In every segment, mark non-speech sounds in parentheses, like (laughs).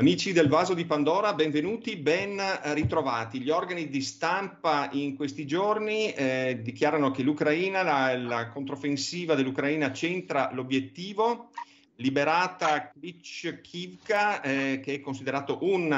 Amici del Vaso di Pandora, benvenuti, ben eh, ritrovati. Gli organi di stampa in questi giorni eh, dichiarano che l'Ucraina, la, la, controffensiva dell'Ucraina centra l'obiettivo. Liberata Klitschkivka, eh, che è considerato un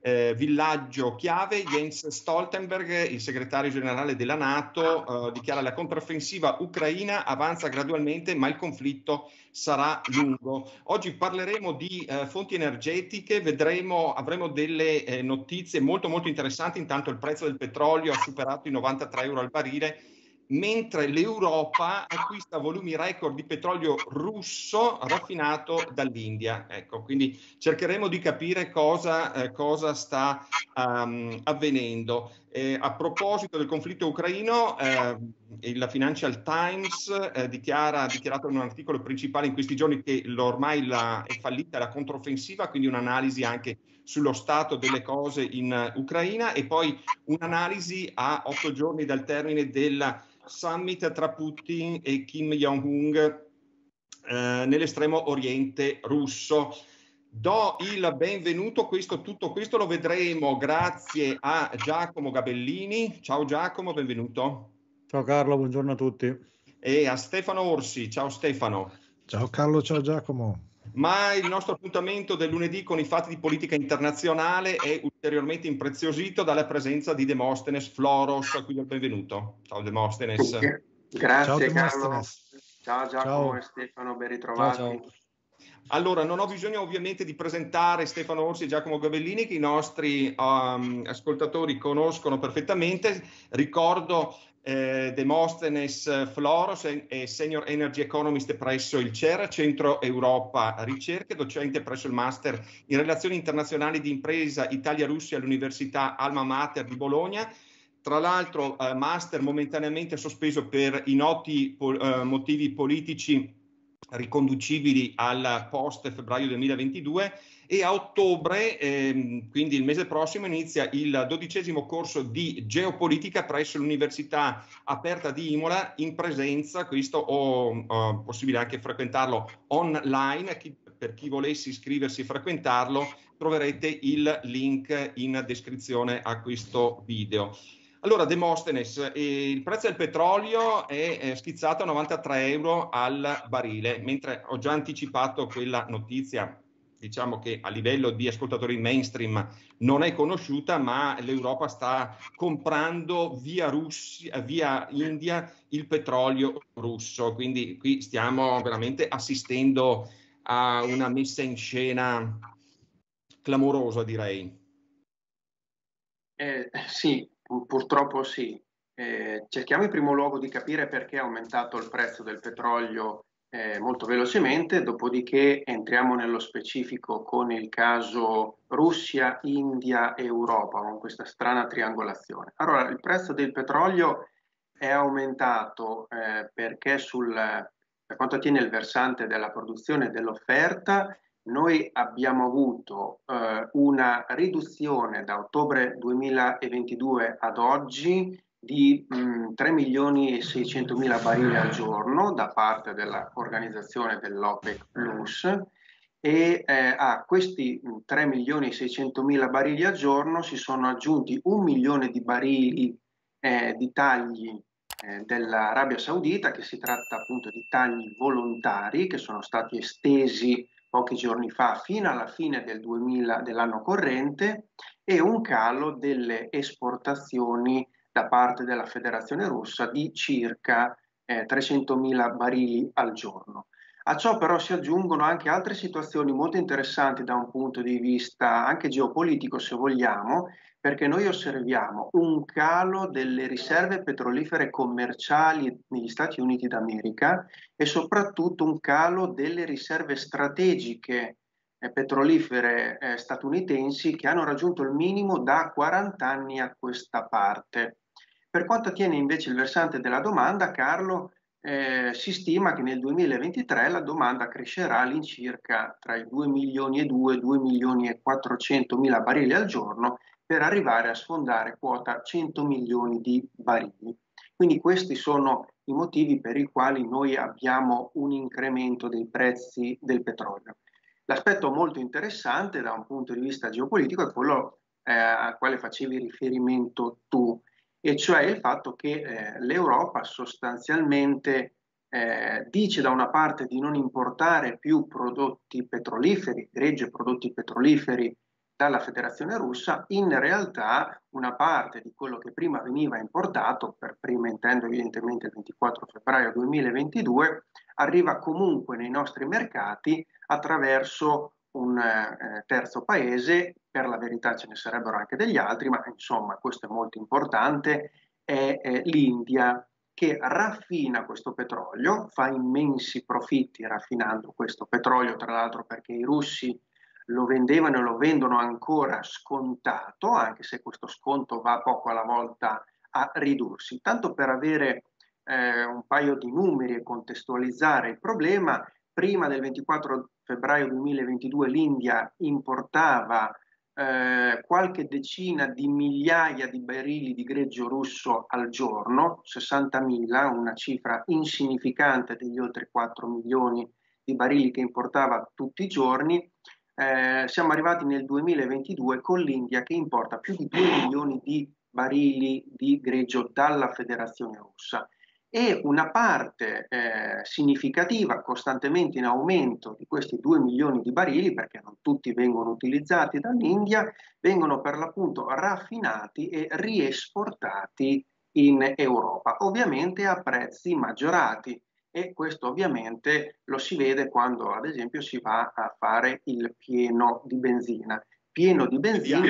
eh, villaggio chiave, ah. Jens Stoltenberg, il segretario generale della Nato, ah. eh, dichiara la contraffensiva ucraina avanza gradualmente, ma il conflitto sarà lungo. Oggi parleremo di eh, fonti energetiche, vedremo, avremo delle eh, notizie molto molto interessanti. Intanto il prezzo del petrolio ha superato i 93 euro al barile mentre l'Europa acquista volumi record di petrolio russo raffinato dall'India. Ecco, quindi cercheremo di capire cosa, eh, cosa sta um, avvenendo. Eh, a proposito del conflitto ucraino, eh, la Financial Times eh, dichiara, ha dichiarato in un articolo principale in questi giorni che ormai la, è fallita la controffensiva, quindi un'analisi anche sullo stato delle cose in Ucraina e poi un'analisi a otto giorni dal termine della summit tra Putin e Kim Jong-un eh, nell'estremo oriente russo. Do il benvenuto, questo, tutto questo lo vedremo grazie a Giacomo Gabellini. Ciao Giacomo, benvenuto. Ciao Carlo, buongiorno a tutti. E a Stefano Orsi. Ciao Stefano. Ciao Carlo, ciao Giacomo ma il nostro appuntamento del lunedì con i fatti di politica internazionale è ulteriormente impreziosito dalla presenza di Demostenes Floros, a cui do il benvenuto. Ciao Demostenes. Grazie ciao, Demostenes. Ciao Giacomo ciao. e Stefano, ben ritrovati. Ciao, ciao. Allora, non ho bisogno ovviamente di presentare Stefano Orsi e Giacomo Gabellini che i nostri um, ascoltatori conoscono perfettamente. Ricordo eh, Demosthenes eh, Floros è Senior Energy Economist presso il CER, Centro Europa Ricerche, docente presso il Master in Relazioni Internazionali di Impresa Italia-Russia all'Università Alma Mater di Bologna. Tra l'altro, eh, Master momentaneamente sospeso per ignoti pol- eh, motivi politici riconducibili al post febbraio 2022 e a ottobre, ehm, quindi il mese prossimo, inizia il dodicesimo corso di geopolitica presso l'Università Aperta di Imola in presenza, questo ho, ho possibile anche frequentarlo online, chi, per chi volesse iscriversi e frequentarlo troverete il link in descrizione a questo video. Allora, Demosthenes, eh, il prezzo del petrolio è, è schizzato a 93 euro al barile, mentre ho già anticipato quella notizia diciamo che a livello di ascoltatori mainstream non è conosciuta, ma l'Europa sta comprando via, Russia, eh, via India il petrolio russo. Quindi qui stiamo veramente assistendo a una messa in scena clamorosa, direi. Eh, sì, purtroppo sì. Eh, cerchiamo in primo luogo di capire perché è aumentato il prezzo del petrolio eh, molto velocemente, dopodiché entriamo nello specifico con il caso Russia, India, Europa, con questa strana triangolazione. Allora, il prezzo del petrolio è aumentato eh, perché sul, per quanto attiene il versante della produzione e dell'offerta, noi abbiamo avuto eh, una riduzione da ottobre 2022 ad oggi di mh, mm, 3 milioni e 600 mila barili al giorno da parte dell'organizzazione dell'OPEC Plus e eh, a questi 3 mm, milioni e 600 mila barili al giorno si sono aggiunti un milione di barili eh, di tagli eh, dell'Arabia Saudita, che si tratta appunto di tagli volontari che sono stati estesi pochi giorni fa fino alla fine del 2000, dell'anno corrente e un calo delle esportazioni da parte della Federazione russa di circa eh, 300.000 barili al giorno. A ciò però si aggiungono anche altre situazioni molto interessanti da un punto di vista anche geopolitico, se vogliamo, perché noi osserviamo un calo delle riserve petrolifere commerciali negli Stati Uniti d'America e soprattutto un calo delle riserve strategiche eh, petrolifere eh, statunitensi che hanno raggiunto il minimo da 40 anni a questa parte. Per quanto attiene invece il versante della domanda, Carlo, eh, si stima che nel 2023 la domanda crescerà all'incirca tra i 2 milioni e 2, 2 milioni e 400 mila barili al giorno per arrivare a sfondare quota 100 milioni di barili. Quindi questi sono i motivi per i quali noi abbiamo un incremento dei prezzi del petrolio. L'aspetto molto interessante da un punto di vista geopolitico è quello eh, al quale facevi riferimento tu, e cioè il fatto che eh, l'Europa sostanzialmente eh, dice da una parte di non importare più prodotti petroliferi, greggio prodotti petroliferi dalla Federazione russa, in realtà una parte di quello che prima veniva importato, per prima intendo evidentemente il 24 febbraio 2022, arriva comunque nei nostri mercati attraverso un eh, terzo paese, per la verità ce ne sarebbero anche degli altri, ma insomma questo è molto importante, è eh, l'India che raffina questo petrolio, fa immensi profitti raffinando questo petrolio, tra l'altro perché i russi lo vendevano e lo vendono ancora scontato, anche se questo sconto va poco alla volta a ridursi. Tanto per avere eh, un paio di numeri e contestualizzare il problema, prima del 24 febbraio 2022 l'India importava eh, qualche decina di migliaia di barili di greggio russo al giorno, 60.000, una cifra insignificante degli oltre 4 milioni di barili che importava tutti i giorni. Eh, siamo arrivati nel 2022 con l'India che importa più di 2 milioni di barili di greggio dalla Federazione russa e una parte eh, significativa, costantemente in aumento, di questi 2 milioni di barili, perché non tutti vengono utilizzati dall'India, vengono per l'appunto raffinati e riesportati in Europa, ovviamente a prezzi maggiorati. E questo ovviamente lo si vede quando ad esempio si va a fare il pieno di benzina. Pieno di benzina...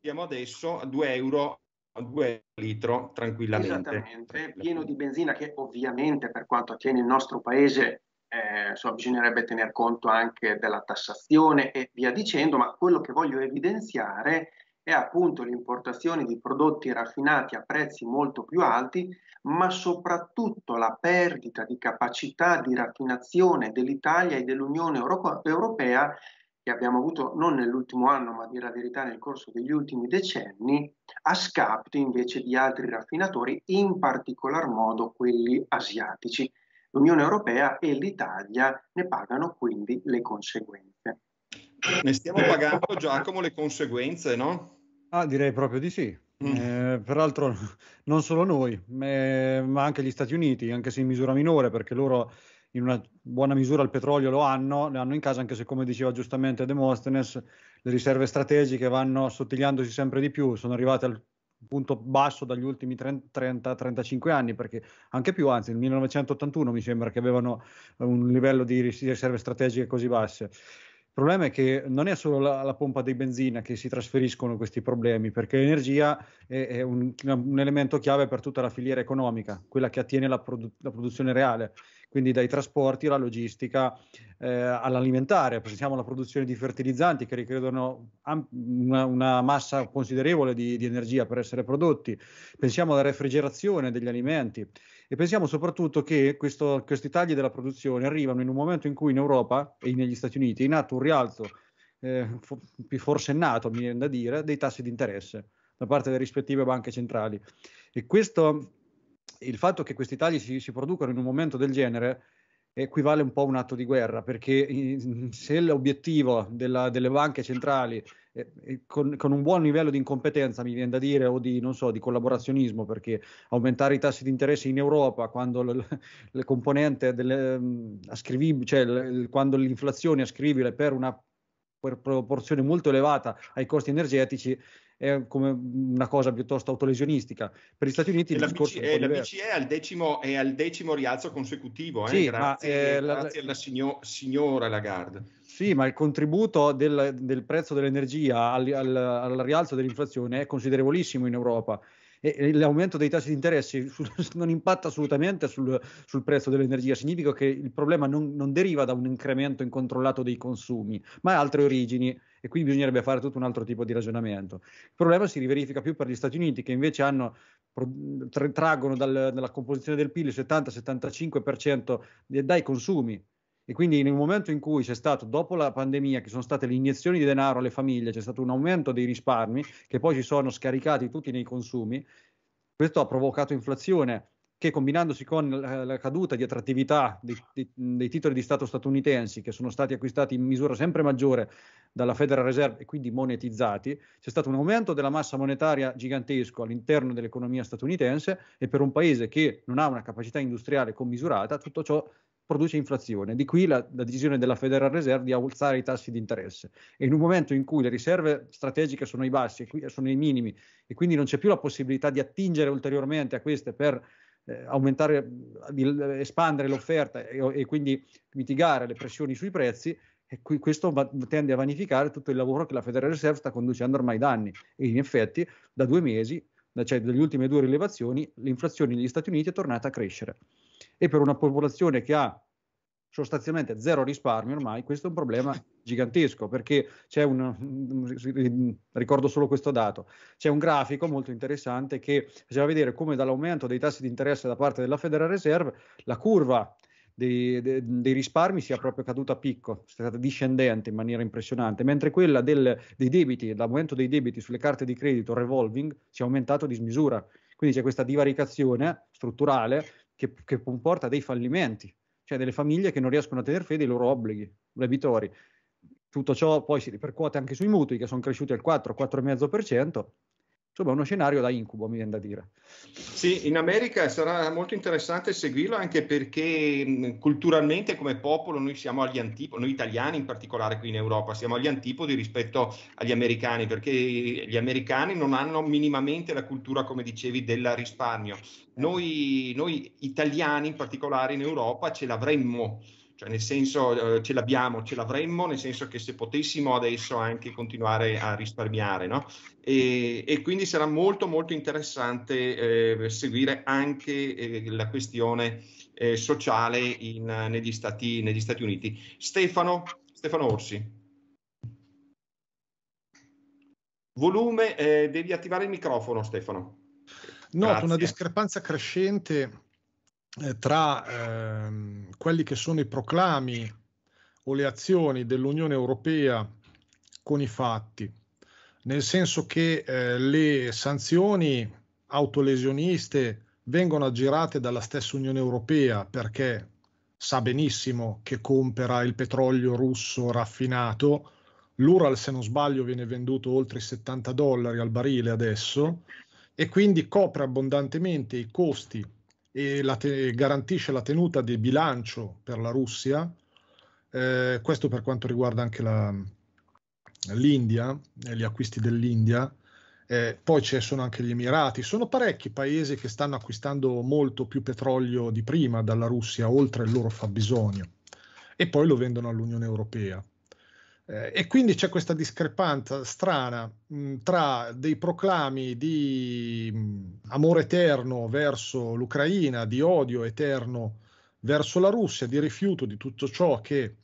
Diamo adesso 2 euro 2 litro tranquillamente. Esattamente, pieno di benzina che ovviamente per quanto attiene il nostro paese eh, so, bisognerebbe tener conto anche della tassazione e via dicendo, ma quello che voglio evidenziare è appunto l'importazione di prodotti raffinati a prezzi molto più alti, ma soprattutto la perdita di capacità di raffinazione dell'Italia e dell'Unione Europea che abbiamo avuto non nell'ultimo anno, ma a dire la verità nel corso degli ultimi decenni, a scapito invece di altri raffinatori, in particolar modo quelli asiatici. L'Unione Europea e l'Italia ne pagano quindi le conseguenze. Ne stiamo pagando, Giacomo, le conseguenze, no? Ah, direi proprio di sì. Mm. Eh, peraltro non solo noi, eh, ma anche gli Stati Uniti, anche se in misura minore, perché loro in una buona misura il petrolio lo hanno, lo hanno in casa, anche se come diceva giustamente Demosthenes, le riserve strategiche vanno sottigliandosi sempre di più, sono arrivate al punto basso dagli ultimi 30-35 anni, perché anche più, anzi nel 1981 mi sembra che avevano eh, un livello di riserve strategiche così basse. Il problema è che non è solo la, la, pompa di benzina che si trasferiscono questi problemi, perché l'energia è, è un, un, elemento chiave per tutta la filiera economica, quella che attiene la, produ- la produzione reale quindi dai trasporti alla logistica eh, all'alimentare. Pensiamo alla produzione di fertilizzanti che richiedono una, una, massa considerevole di, di energia per essere prodotti, pensiamo alla refrigerazione degli alimenti e pensiamo soprattutto che questo, questi tagli della produzione arrivano in un momento in cui in Europa e negli Stati Uniti è nato un rialzo eh, nato, mi viene da dire, dei tassi di interesse da parte delle rispettive banche centrali. E questo il fatto che questi tagli si, si producano in un momento del genere equivale un po' a un atto di guerra, perché se l'obiettivo della, delle banche centrali, eh, eh, con, con, un buon livello di incompetenza, mi viene da dire, o di, so, di collaborazionismo, perché aumentare i tassi di interesse in Europa quando le, le componente delle, mm, cioè, le, quando l'inflazione è ascrivibile per una per proporzione molto elevata ai costi energetici, è come una cosa piuttosto autolesionistica. Per gli Stati Uniti il discorso BCE, è La BCE è al, decimo, è al decimo rialzo consecutivo, eh? sì, grazie, ma, eh, grazie la, alla signor, signora Lagarde. Sì, ma il contributo del, del prezzo dell'energia al, al, al rialzo dell'inflazione è considerevolissimo in Europa e l'aumento dei tassi di interesse (laughs) non impatta assolutamente sul, sul, prezzo dell'energia, significa che il problema non, non, deriva da un incremento incontrollato dei consumi, ma ha altre origini e quindi bisognerebbe fare tutto un altro tipo di ragionamento. Il problema si riverifica più per gli Stati Uniti che invece hanno, traggono dal, dalla composizione del PIL il 70-75% dai consumi. E quindi nel momento in cui c'è stato, dopo la pandemia, che sono state le iniezioni di denaro alle famiglie, c'è stato un aumento dei risparmi che poi si sono scaricati tutti nei consumi, questo ha provocato inflazione che combinandosi con la, caduta di attrattività dei, dei, dei, titoli di Stato statunitensi che sono stati acquistati in misura sempre maggiore dalla Federal Reserve e quindi monetizzati, c'è stato un aumento della massa monetaria gigantesco all'interno dell'economia statunitense e per un paese che non ha una capacità industriale commisurata, tutto ciò produce inflazione. Di qui la, la, decisione della Federal Reserve di alzare i tassi di interesse. E in un momento in cui le riserve strategiche sono ai bassi, sono ai minimi, e quindi non c'è più la possibilità di attingere ulteriormente a queste per eh, aumentare, eh, espandere l'offerta e, e, quindi mitigare le pressioni sui prezzi, e qui, questo va, tende a vanificare tutto il lavoro che la Federal Reserve sta conducendo ormai da anni. E in effetti, da due mesi, cioè dalle ultime due rilevazioni, l'inflazione negli Stati Uniti è tornata a crescere. E per una popolazione che ha sostanzialmente zero risparmio ormai, questo è un problema (laughs) gigantesco perché c'è un, mm, ricordo solo questo dato, c'è un grafico molto interessante che faceva vedere come dall'aumento dei tassi di interesse da parte della Federal Reserve la curva dei, dei, dei, risparmi sia proprio caduta a picco, è stata discendente in maniera impressionante, mentre quella del, dei debiti, l'aumento dei debiti sulle carte di credito revolving si è aumentato di smisura. Quindi c'è questa divaricazione strutturale che, che comporta dei fallimenti cioè delle famiglie che non riescono a tenere fede ai loro obblighi debitori. Tutto ciò poi si ripercuote anche sui mutui che sono cresciuti al 4-4,5%, insomma uno scenario da incubo, mi viene da dire. Sì, in America sarà molto interessante seguirlo anche perché mh, mm, culturalmente come popolo noi siamo agli antipodi, noi italiani in particolare qui in Europa, siamo agli antipodi rispetto agli americani perché gli americani non hanno minimamente la cultura, come dicevi, del risparmio. Noi, noi italiani in particolare in Europa ce l'avremmo cioè nel senso eh, ce l'abbiamo, ce l'avremmo, nel senso che se potessimo adesso anche continuare a risparmiare, no? e, e, quindi sarà molto molto interessante eh, seguire anche eh, la questione eh, sociale in, negli, stati, negli, Stati, Uniti. Stefano, Stefano Orsi. Volume, eh, devi attivare il microfono Stefano. Noto una discrepanza crescente eh, tra eh, quelli che sono i proclami o le azioni dell'Unione Europea con i fatti, nel senso che eh, le sanzioni autolesioniste vengono aggirate dalla stessa Unione Europea perché sa benissimo che compra il petrolio russo raffinato, l'Ural se non sbaglio viene venduto oltre i 70 dollari al barile adesso e quindi copre abbondantemente i costi e la te- garantisce la tenuta di bilancio per la Russia, eh, questo per quanto riguarda anche la, l'India, eh, gli acquisti dell'India, eh, poi ci sono anche gli Emirati, sono parecchi paesi che stanno acquistando molto più petrolio di prima dalla Russia, oltre il loro fabbisogno, e poi lo vendono all'Unione Europea. Eh, e quindi c'è questa discrepanza strana mh, mm, tra dei proclami di mh, mm, amore eterno verso l'Ucraina, di odio eterno verso la Russia, di rifiuto di tutto ciò che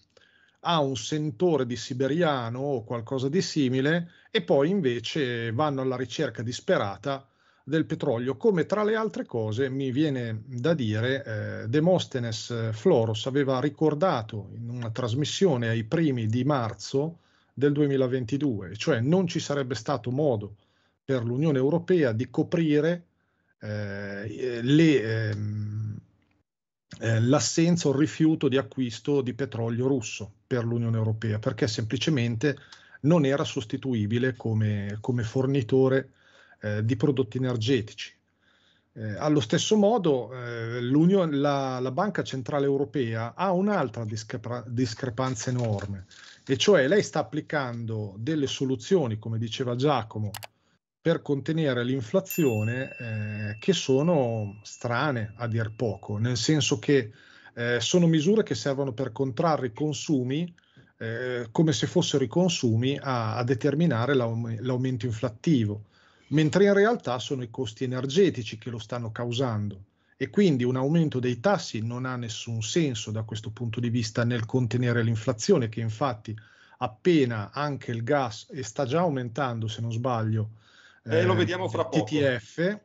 ha un sentore di siberiano o qualcosa di simile, e poi invece vanno alla ricerca disperata del petrolio, come tra le altre cose mi viene da dire eh, Demostenes eh, Floros aveva ricordato in una trasmissione ai primi di marzo del 2022, cioè non ci sarebbe stato modo per l'Unione Europea di coprire eh, eh le, ehm, eh, l'assenza o il rifiuto di acquisto di petrolio russo per l'Unione Europea, perché semplicemente non era sostituibile come, come fornitore eh, di prodotti energetici. Eh, allo stesso modo, eh, la, la, Banca Centrale Europea ha un'altra discrepa- discrepanza enorme, e cioè lei sta applicando delle soluzioni, come diceva Giacomo, per contenere l'inflazione eh, che sono strane a dir poco, nel senso che eh, sono misure che servono per contrarre i consumi eh, come se fossero i consumi a, a determinare l'aum- l'aumento inflattivo mentre in realtà sono i costi energetici che lo stanno causando e quindi un aumento dei tassi non ha nessun senso da questo punto di vista nel contenere l'inflazione che infatti appena anche il gas e sta già aumentando se non sbaglio eh, eh, lo vediamo fra poco TTF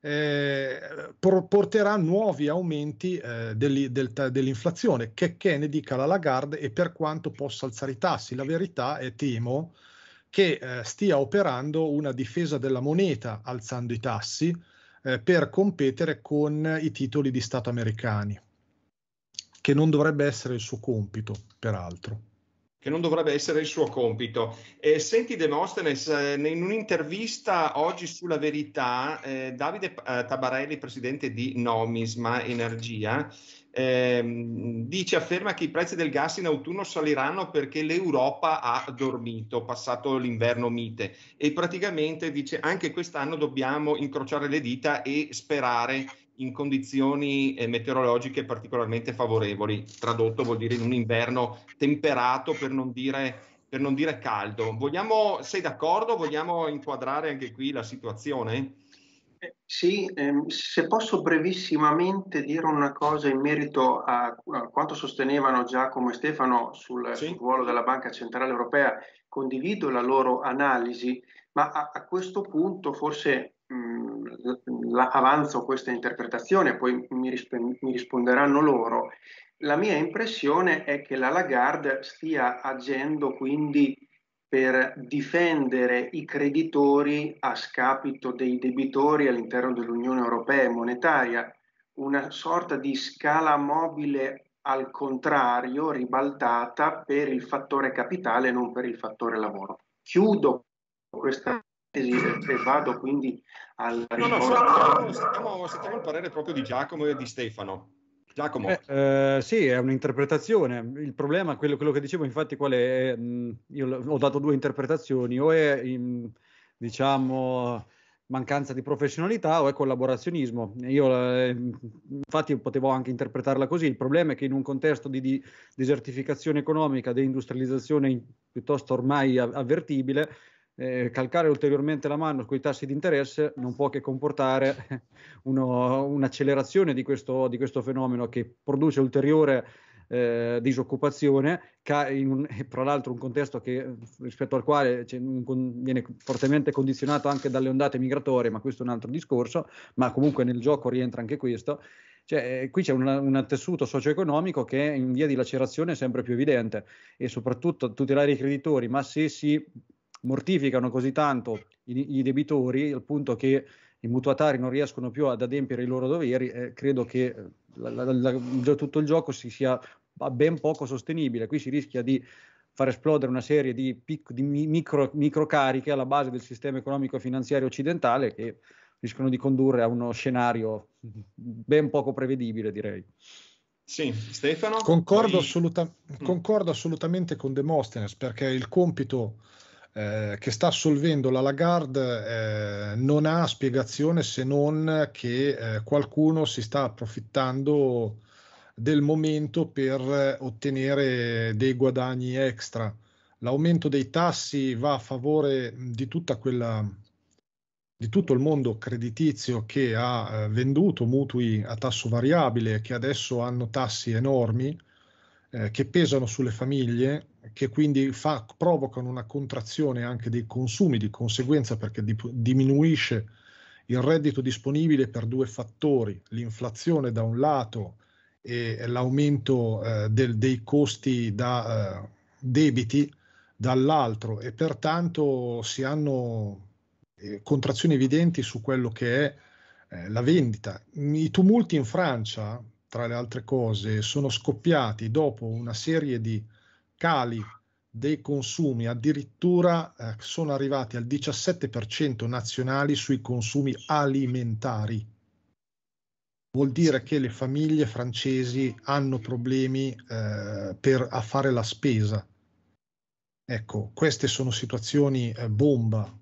eh, porterà nuovi aumenti eh, degli, del, dell'inflazione che, che ne dica la Lagarde e per quanto possa alzare i tassi la verità è temo che eh, stia operando una difesa della moneta alzando i tassi eh, per competere con i titoli di Stato americani, che non dovrebbe essere il suo compito, peraltro che non dovrebbe essere il suo compito. Eh, senti Demosthenes, eh, in un'intervista oggi sulla verità, eh, Davide eh, Tabarelli, presidente di Nomisma Energia, ehm, dice, afferma che i prezzi del gas in autunno saliranno perché l'Europa ha dormito, passato l'inverno mite e praticamente dice anche quest'anno dobbiamo incrociare le dita e sperare in condizioni eh, meteorologiche particolarmente favorevoli, tradotto vuol dire in un inverno temperato per non dire, per non dire caldo. Vogliamo, sei d'accordo? Vogliamo inquadrare anche qui la situazione? Eh, sì, ehm, se posso brevissimamente dire una cosa in merito a, a quanto sostenevano Giacomo e Stefano sul, sì. sul, ruolo della Banca Centrale Europea, condivido la loro analisi, ma a, a questo punto forse Mm, la, avanzo questa interpretazione, poi mi, risp- mi, risponderanno loro, la mia impressione è che la Lagarde stia agendo quindi per difendere i creditori a scapito dei debitori all'interno dell'Unione Europea e monetaria, una sorta di scala mobile al contrario, ribaltata per il fattore capitale e non per il fattore lavoro. Chiudo questa e vado quindi al... No, no, sentiamo, sentiamo, sentiamo il parere proprio di Giacomo e di Stefano. Giacomo. Eh, eh, sì, è un'interpretazione. Il problema, quello, quello che dicevo, infatti, qual è? Eh, io ho dato due interpretazioni, o è, in, diciamo, mancanza di professionalità o è collaborazionismo. Io, eh, infatti, potevo anche interpretarla così. Il problema è che in un contesto di, di desertificazione economica, deindustrializzazione piuttosto ormai avvertibile, eh, calcare ulteriormente la mano sui tassi di interesse non può che comportare (laughs) uno, un'accelerazione di questo, di questo, fenomeno che produce ulteriore eh, disoccupazione, ca- un, tra l'altro un contesto che, rispetto al quale un, viene fortemente condizionato anche dalle ondate migratorie, ma questo è un altro discorso, ma comunque nel gioco rientra anche questo. Cioè, eh, qui c'è un, tessuto socio-economico che è in via di lacerazione sempre più evidente e soprattutto tutelare i creditori, ma se si mortificano così tanto i, debitori al punto che i mutuatari non riescono più ad adempiere i loro doveri, eh, credo che eh, la, la, la, tutto il gioco si sia ben poco sostenibile. Qui si rischia di far esplodere una serie di, pic- di micro, microcariche alla base del sistema economico e finanziario occidentale che rischiano di condurre a uno scenario ben poco prevedibile, direi. Sì, Stefano? Concordo, poi... assoluta- mm. concordo assolutamente con Demosthenes perché il compito eh, che sta assolvendo la Lagarde eh, non ha spiegazione se non che eh, qualcuno si sta approfittando del momento per ottenere dei guadagni extra. L'aumento dei tassi va a favore di tutta quella di tutto il mondo creditizio che ha eh, venduto mutui a tasso variabile che adesso hanno tassi enormi eh, che pesano sulle famiglie, che quindi fa, provocano una contrazione anche dei consumi di conseguenza perché di, diminuisce il reddito disponibile per due fattori, l'inflazione da un lato e l'aumento eh, del, dei costi da eh, debiti dall'altro e pertanto si hanno eh, contrazioni evidenti su quello che è eh, la vendita. I tumulti in Francia tra le altre cose, sono scoppiati dopo una serie di cali dei consumi, addirittura eh, sono arrivati al 17% nazionali sui consumi alimentari. Vuol dire che le famiglie francesi hanno problemi eh, per, a fare la spesa. Ecco, queste sono situazioni eh, bomba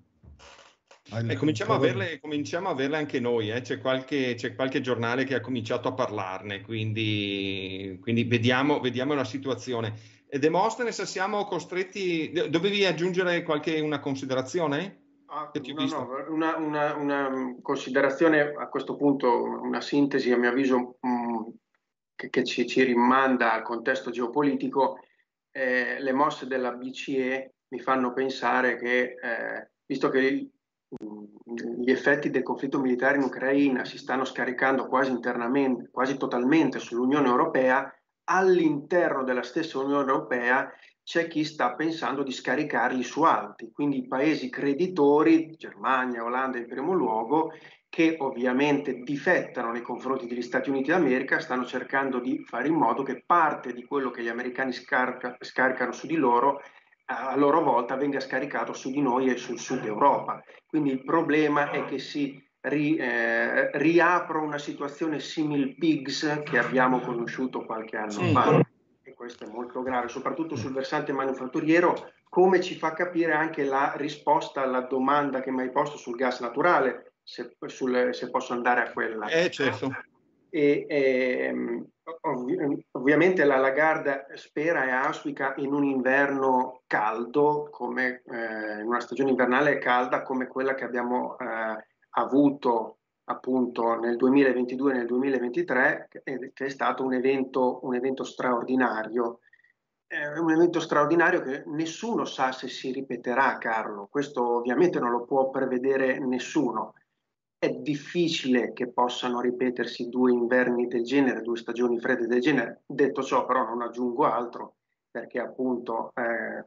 e eh, cominciamo a, averle, cominciamo a, averle, anche noi, eh. c'è, qualche, c'è, qualche, giornale che ha cominciato a parlarne, quindi, quindi vediamo, vediamo, la situazione. E eh, Demostene, se siamo costretti, dovevi aggiungere qualche una considerazione? Ah, no, no, una, una, una, considerazione a questo punto, una sintesi a mio avviso mh, mm, che, che ci, ci, rimanda al contesto geopolitico, eh, le mosse della BCE mi fanno pensare che, eh, visto che gli effetti del conflitto militare in Ucraina si stanno scaricando quasi internamente, quasi totalmente sull'Unione Europea, all'interno della stessa Unione Europea c'è chi sta pensando di scaricarli su altri, quindi i paesi creditori, Germania, Olanda in primo luogo, che ovviamente difettano nei confronti degli Stati Uniti d'America, stanno cercando di fare in modo che parte di quello che gli americani scarca, scaricano su di loro a loro volta venga scaricato su di noi e sul sud Europa. Quindi il problema è che si ri, eh, riapra una situazione simil pigs che abbiamo conosciuto qualche anno sì. fa e questo è molto grave, soprattutto sul versante manufatturiero, come ci fa capire anche la risposta alla domanda che mi hai posto sul gas naturale, se, sul, se posso andare a quella. Eh, certo. E, e, ehm, Ovvi- ehm, ovviamente la Lagarde spera e auspica in un inverno caldo, come, eh, in una stagione invernale calda come quella che abbiamo eh, avuto appunto nel 2022 e nel 2023, eh, che è stato un evento, un evento straordinario. È un evento straordinario che nessuno sa se si ripeterà, Carlo. Questo ovviamente non lo può prevedere nessuno è difficile che possano ripetersi due inverni del genere, due stagioni fredde del genere. Detto ciò, però, non aggiungo altro perché appunto eh,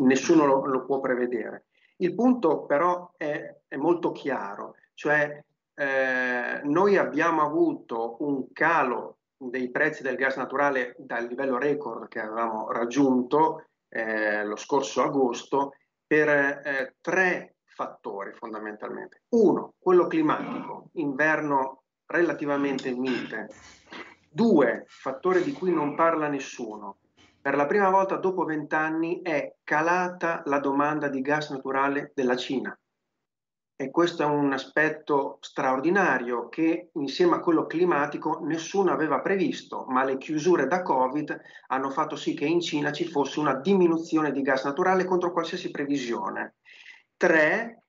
nessuno lo, lo, può prevedere. Il punto però è, è molto chiaro, cioè eh, noi abbiamo avuto un calo dei prezzi del gas naturale dal livello record che avevamo raggiunto eh, lo scorso agosto per eh, tre fattori fondamentalmente. Uno, quello climatico, inverno relativamente mite. Due, fattore di cui non parla nessuno. Per la prima volta dopo vent'anni è calata la domanda di gas naturale della Cina. E questo è un aspetto straordinario che insieme a quello climatico nessuno aveva previsto, ma le chiusure da Covid hanno fatto sì che in Cina ci fosse una diminuzione di gas naturale contro qualsiasi previsione. 3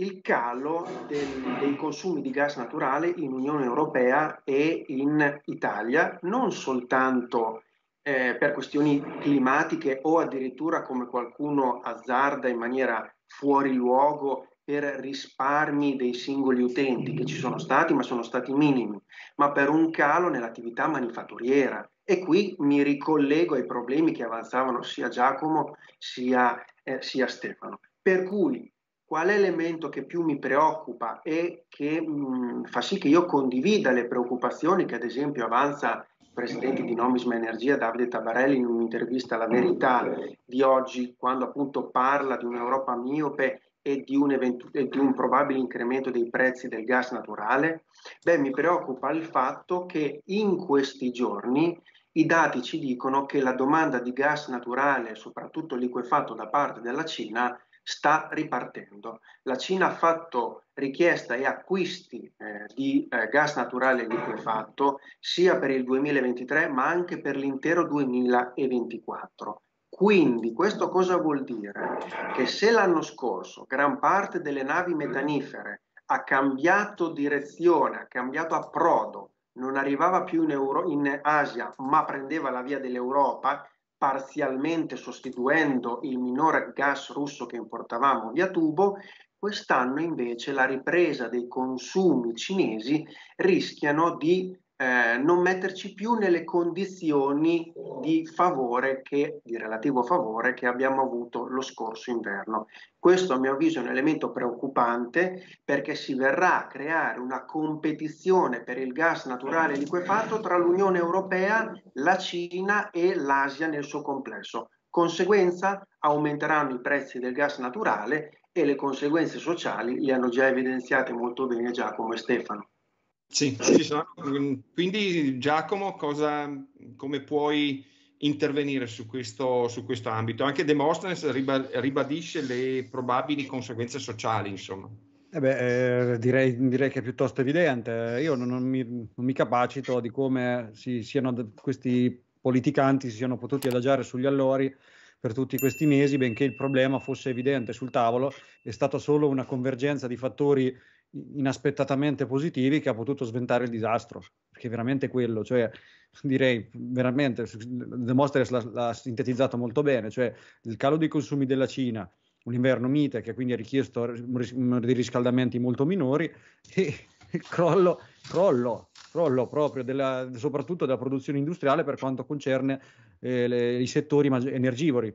il calo del, dei consumi di gas naturale in Unione Europea e in Italia, non soltanto eh, per questioni climatiche o addirittura come qualcuno azzarda in maniera fuori luogo per risparmi dei singoli utenti che ci sono stati, ma sono stati minimi, ma per un calo nell'attività manifatturiera. E qui mi ricollego ai problemi che avanzavano sia Giacomo sia, eh, sia Stefano. Per cui, qual è l'elemento che più mi preoccupa e che mh, mm, fa sì che io condivida le preoccupazioni che ad esempio avanza il presidente di Nomisma Energia Davide Tabarelli in un'intervista alla Verità mm. di oggi, quando appunto parla di un'Europa miope e di, un e di un probabile incremento dei prezzi del gas naturale? Beh, mi preoccupa il fatto che in questi giorni i dati ci dicono che la domanda di gas naturale, soprattutto liquefatto da parte della Cina, sta ripartendo. La Cina ha fatto richiesta e acquisti eh, di eh, gas naturale liquefatto sia per il 2023 ma anche per l'intero 2024. Quindi questo cosa vuol dire? Che se l'anno scorso gran parte delle navi metanifere ha cambiato direzione, ha cambiato approdo, non arrivava più in, Euro in Asia ma prendeva la via dell'Europa, parzialmente sostituendo il minore gas russo che importavamo via tubo, quest'anno invece la ripresa dei consumi cinesi rischiano di eh, non metterci più nelle condizioni di favore che, di relativo favore che abbiamo avuto lo scorso inverno. Questo a mio avviso è un elemento preoccupante perché si verrà a creare una competizione per il gas naturale liquefatto tra l'Unione Europea, la Cina e l'Asia nel suo complesso. Conseguenza aumenteranno i prezzi del gas naturale e le conseguenze sociali le hanno già evidenziate molto bene Giacomo e Stefano. Sì, ci sono. Quindi Giacomo, cosa, come puoi intervenire su questo, su questo ambito? Anche Demosthenes ribadisce le probabili conseguenze sociali, insomma. Eh beh, eh, direi, direi, che è piuttosto evidente. Io non, non, mi, non mi, capacito di come si, siano, questi politicanti si siano potuti adagiare sugli allori per tutti questi mesi, benché il problema fosse evidente sul tavolo, è stata solo una convergenza di fattori inaspettatamente positivi che ha potuto sventare il disastro, perché veramente quello, cioè direi veramente, De Mostres l'ha, l'ha sintetizzato molto bene, cioè il calo dei consumi della Cina, un inverno mite che quindi ha richiesto dei riscaldamenti molto minori e il crollo, crollo, crollo proprio della, soprattutto della produzione industriale per quanto concerne eh, le, i settori energivori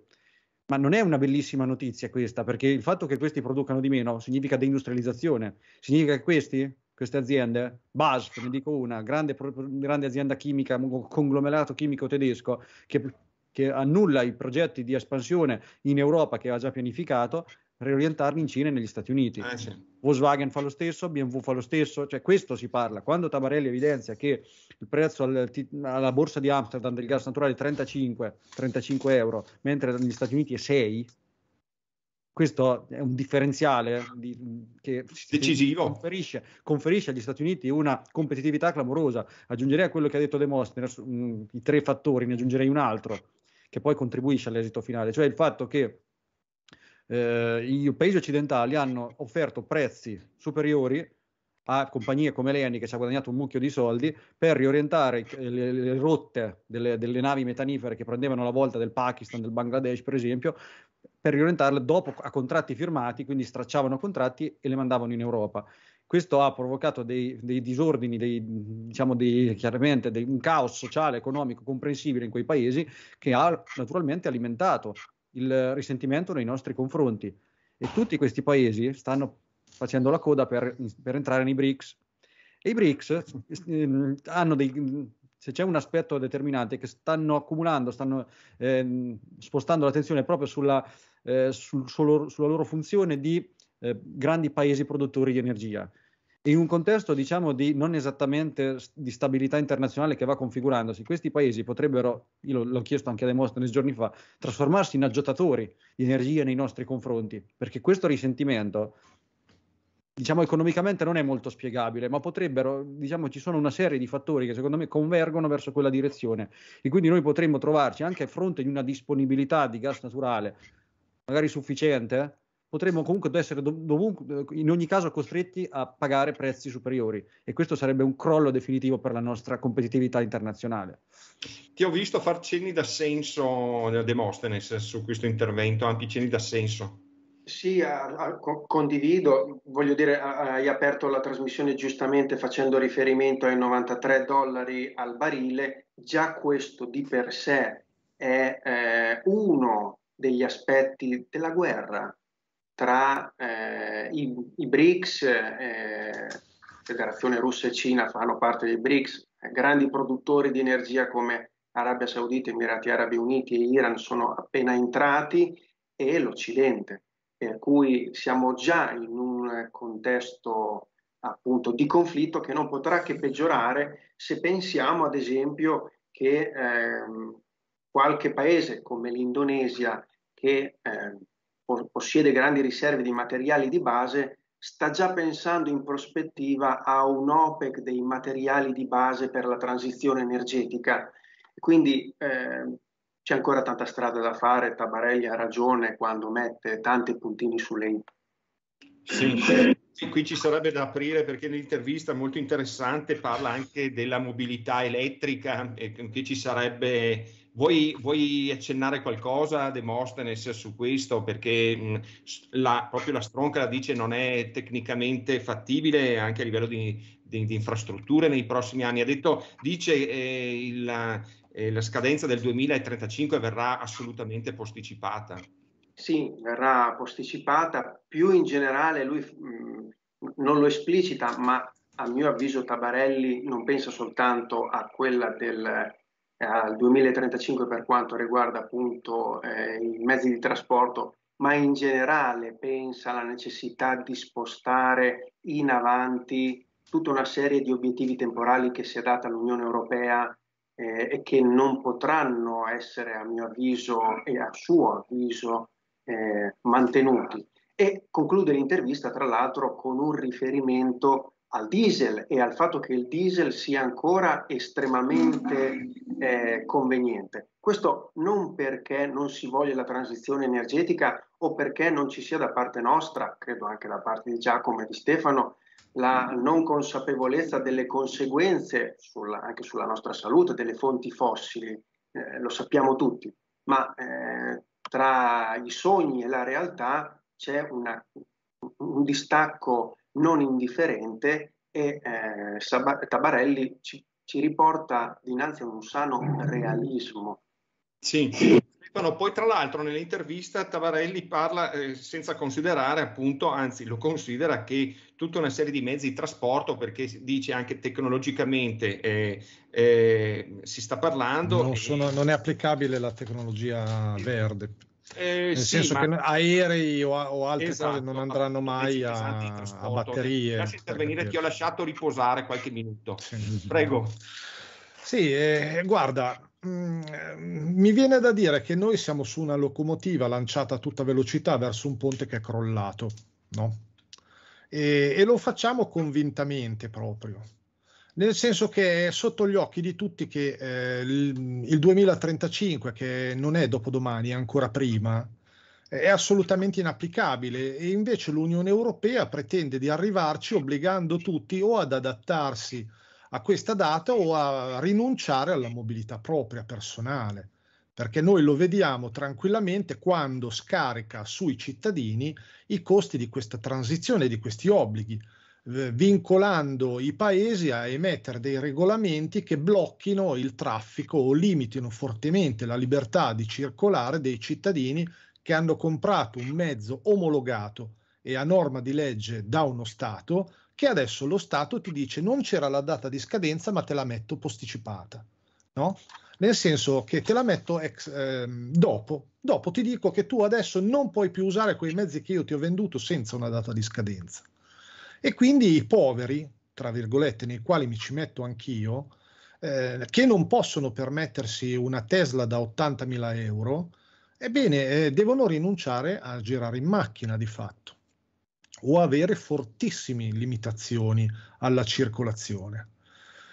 ma non è una bellissima notizia questa, perché il fatto che questi producano di meno significa deindustrializzazione. Significa che questi, queste aziende, Basf, ne dico una, grande, grande azienda chimica, conglomerato chimico tedesco, che, che annulla i progetti di espansione in Europa che aveva già pianificato, reorientarli in Cina e negli Stati Uniti. Ah, sì. Volkswagen fa lo stesso, BMW fa lo stesso, cioè questo si parla. Quando Tabarelli evidenzia che il prezzo al, alla borsa di Amsterdam del gas naturale è 35, 35 euro, mentre negli Stati Uniti è 6, questo è un differenziale di, che decisivo conferisce, conferisce, agli Stati Uniti una competitività clamorosa. Aggiungerei a quello che ha detto De Demostene mm, i tre fattori, ne aggiungerei un altro che poi contribuisce all'esito finale, cioè il fatto che eh, i paesi occidentali hanno offerto prezzi superiori a compagnie come l'ENI che ci ha guadagnato un mucchio di soldi per riorientare eh, le, le rotte delle, delle, navi metanifere che prendevano la volta del Pakistan, del Bangladesh per esempio, per riorientarle dopo a contratti firmati, quindi stracciavano contratti e le mandavano in Europa. Questo ha provocato dei, dei disordini, dei, diciamo dei, chiaramente un caos sociale, economico comprensibile in quei paesi che ha naturalmente alimentato il risentimento nei nostri confronti e tutti questi paesi stanno facendo la coda per, per entrare nei BRICS. E i BRICS eh, hanno dei, se c'è un aspetto determinante che stanno accumulando, stanno eh, spostando l'attenzione proprio sulla, eh, sul, sul, sulla loro funzione di eh, grandi paesi produttori di energia in un contesto diciamo di non esattamente di stabilità internazionale che va configurandosi, questi paesi potrebbero, io l'ho chiesto anche a Demosthenes giorni fa, trasformarsi in aggiotatori di energia nei nostri confronti, perché questo risentimento diciamo economicamente non è molto spiegabile, ma potrebbero, diciamo ci sono una serie di fattori che secondo me convergono verso quella direzione e quindi noi potremmo trovarci anche a fronte di una disponibilità di gas naturale magari sufficiente potremmo comunque essere dovunque, eh, in ogni caso costretti a pagare prezzi superiori e questo sarebbe un crollo definitivo per la nostra competitività internazionale. Ti ho visto far cenni d'assenso da eh, su questo intervento, ampi cenni d'assenso. Sì, a, a, co- condivido, voglio dire, a, hai aperto la trasmissione giustamente facendo riferimento ai 93 dollari al barile, già questo di per sé è eh, uno degli aspetti della guerra, tra eh, i, i, BRICS, eh, Federazione Russa e Cina fanno parte dei BRICS, eh, grandi produttori di energia come Arabia Saudita, Emirati Arabi Uniti e Iran sono appena entrati e l'Occidente, per cui siamo già in un contesto appunto di conflitto che non potrà che peggiorare se pensiamo ad esempio che ehm, qualche paese come l'Indonesia che eh, possiede grandi riserve di materiali di base, sta già pensando in prospettiva a un OPEC dei materiali di base per la transizione energetica. Quindi eh, c'è ancora tanta strada da fare, Tabarelli ha ragione quando mette tanti puntini sulle i. Sì, qui ci sarebbe da aprire perché nell'intervista molto interessante parla anche della mobilità elettrica e che ci sarebbe Vuoi, vuoi, accennare qualcosa, Demostenes, su questo? Perché mh, la, proprio la stronca la dice non è tecnicamente fattibile anche a livello di, di, di infrastrutture nei prossimi anni. Ha detto, dice eh, il, eh, la scadenza del 2035 verrà assolutamente posticipata. Sì, verrà posticipata. Più in generale lui mh, non lo esplicita, ma a mio avviso Tabarelli non pensa soltanto a quella del al 2035 per quanto riguarda appunto eh, i mezzi di trasporto, ma in generale pensa alla necessità di spostare in avanti tutta una serie di obiettivi temporali che si è data l'Unione Europea eh, e che non potranno essere, a mio avviso e a suo avviso, eh, mantenuti. E conclude l'intervista, tra l'altro, con un riferimento al diesel e al fatto che il diesel sia ancora estremamente eh, conveniente. Questo non perché non si voglia la transizione energetica o perché non ci sia da parte nostra, credo anche da parte di Giacomo e di Stefano, la non consapevolezza delle conseguenze sulla, anche sulla nostra salute delle fonti fossili, eh, lo sappiamo tutti, ma eh, tra i sogni e la realtà c'è una, un distacco non indifferente e eh, Tabarelli ci, ci, riporta dinanzi a un sano realismo. Sì. poi tra l'altro nell'intervista Tavarelli parla eh, senza considerare appunto, anzi lo considera che tutta una serie di mezzi di trasporto, perché dice anche tecnologicamente eh, eh, si sta parlando. Non, sono, non, è applicabile la tecnologia verde. Eh, Nel sì, senso ma... che aerei o, o altre esatto, cose non andranno mai a, a batterie. Lasci intervenire, ti ho lasciato riposare qualche minuto. Prego. Sì, eh, guarda, mm, mi viene da dire che noi siamo su una locomotiva lanciata a tutta velocità verso un ponte che è crollato, no? E, e lo facciamo convintamente proprio nel senso che è sotto gli occhi di tutti che eh, il 2035, che non è dopodomani, è ancora prima, è assolutamente inapplicabile e invece l'Unione Europea pretende di arrivarci obbligando tutti o ad adattarsi a questa data o a rinunciare alla mobilità propria, personale, perché noi lo vediamo tranquillamente quando scarica sui cittadini i costi di questa transizione, di questi obblighi vincolando i paesi a emettere dei regolamenti che blocchino il traffico o limitino fortemente la libertà di circolare dei cittadini che hanno comprato un mezzo omologato e a norma di legge da uno Stato, che adesso lo Stato ti dice non c'era la data di scadenza ma te la metto posticipata, no? Nel senso che te la metto ex, eh, dopo, dopo ti dico che tu adesso non puoi più usare quei mezzi che io ti ho venduto senza una data di scadenza. E quindi i poveri, tra virgolette, nei quali mi ci metto anch'io, eh, che non possono permettersi una Tesla da 80.000 euro, ebbene, eh, devono rinunciare a girare in macchina di fatto o avere fortissime limitazioni alla circolazione.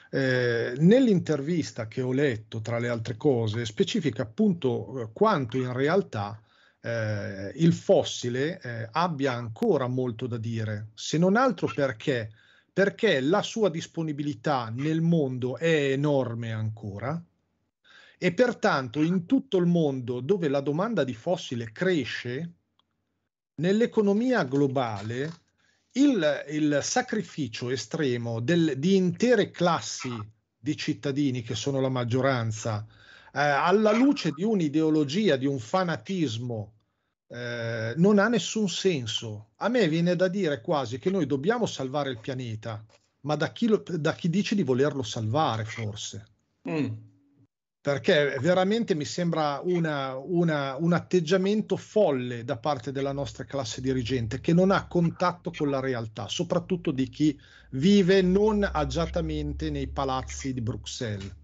Eh, nell'intervista che ho letto, tra le altre cose, specifica appunto eh, quanto in realtà eh, il fossile eh, abbia ancora molto da dire, se non altro perché, perché la sua disponibilità nel mondo è enorme ancora e pertanto in tutto il mondo dove la domanda di fossile cresce, nell'economia globale il, il sacrificio estremo del, di intere classi di cittadini che sono la maggioranza, eh, alla luce di un'ideologia, di un fanatismo eh, non ha nessun senso. A me viene da dire quasi che noi dobbiamo salvare il pianeta, ma da chi, lo, da chi dice di volerlo salvare forse? Mm. Perché veramente mi sembra una, una, un atteggiamento folle da parte della nostra classe dirigente che non ha contatto con la realtà, soprattutto di chi vive non agiatamente nei palazzi di Bruxelles.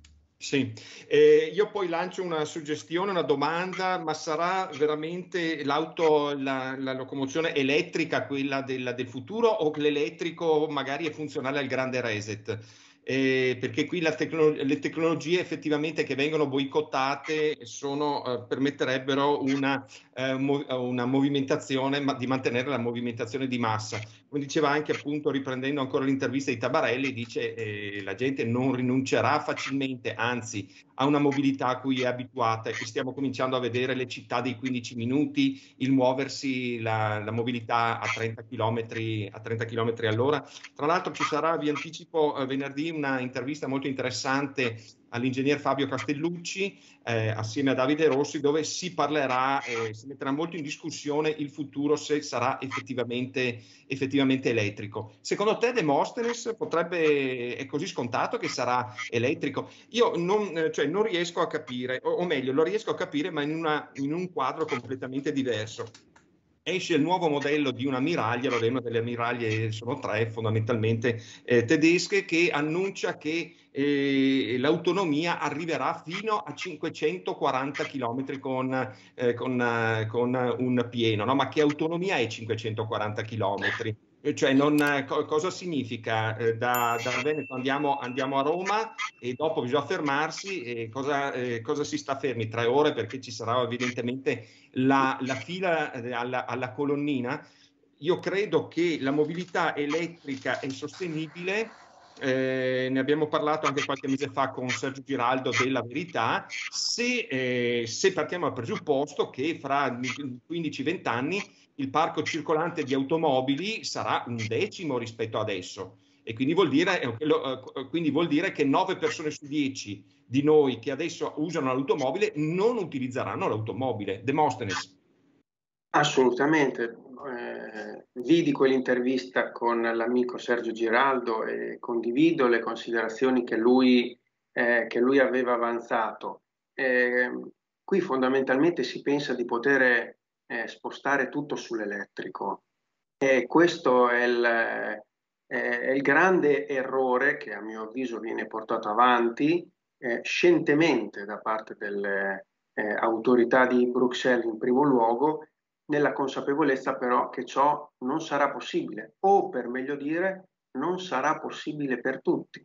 Sì, eh, io poi lancio una suggestione, una domanda, ma sarà veramente l'auto, la, la locomozione elettrica quella del, del futuro o l'elettrico magari è funzionale al grande reset? eh, perché qui tecno- le tecnologie effettivamente che vengono boicottate sono, eh, permetterebbero una, eh, mo- una movimentazione, ma- di mantenere la movimentazione di massa. Come diceva anche appunto, riprendendo ancora l'intervista di Tabarelli, dice eh, la gente non rinuncerà facilmente, anzi ha una mobilità a cui è abituata e stiamo cominciando a vedere le città dei 15 minuti, il muoversi, la, la mobilità a 30 km, a 30 km all'ora. Tra l'altro ci sarà, vi anticipo, eh, venerdì una intervista molto interessante all'ingegner Fabio Castellucci eh, assieme a Davide Rossi dove si parlerà, eh, si metterà molto in discussione il futuro se sarà effettivamente, effettivamente elettrico. Secondo te Demosthenes potrebbe, è così scontato che sarà elettrico? Io non, eh, cioè, non riesco a capire, o, o, meglio lo riesco a capire ma in, una, in un quadro completamente diverso esce il nuovo modello di un'ammiraglia, allora una delle ammiraglie sono tre fondamentalmente eh, tedesche, che annuncia che eh, l'autonomia arriverà fino a 540 km con, eh, con, eh, con un pieno, no? ma che autonomia è 540 km? Cioè non, cosa significa? Eh, da, da Veneto andiamo, andiamo, a Roma e dopo bisogna fermarsi. Cosa, eh, cosa, si sta fermi? Tre ore perché ci sarà evidentemente la, la fila eh, alla, alla colonnina. Io credo che la mobilità elettrica e sostenibile eh, ne abbiamo parlato anche qualche mese fa con Sergio Giraldo della Verità, se, eh, se partiamo dal presupposto che fra 15-20 anni il parco circolante di automobili sarà un decimo rispetto adesso. E quindi vuol, dire, eh, eh, eh, quindi vuol dire che 9 persone su 10 di noi che adesso usano l'automobile non utilizzeranno l'automobile. Demosthenes. Assolutamente. Eh, vidi quell'intervista con l'amico Sergio Giraldo e condivido le considerazioni che lui, eh, che lui aveva avanzato. Eh, qui fondamentalmente si pensa di poter eh, spostare tutto sull'elettrico. E questo è il, eh, è il, grande errore che a mio avviso viene portato avanti eh, scientemente da parte delle eh, autorità di Bruxelles in primo luogo, nella consapevolezza però che ciò non sarà possibile, o per meglio dire, non sarà possibile per tutti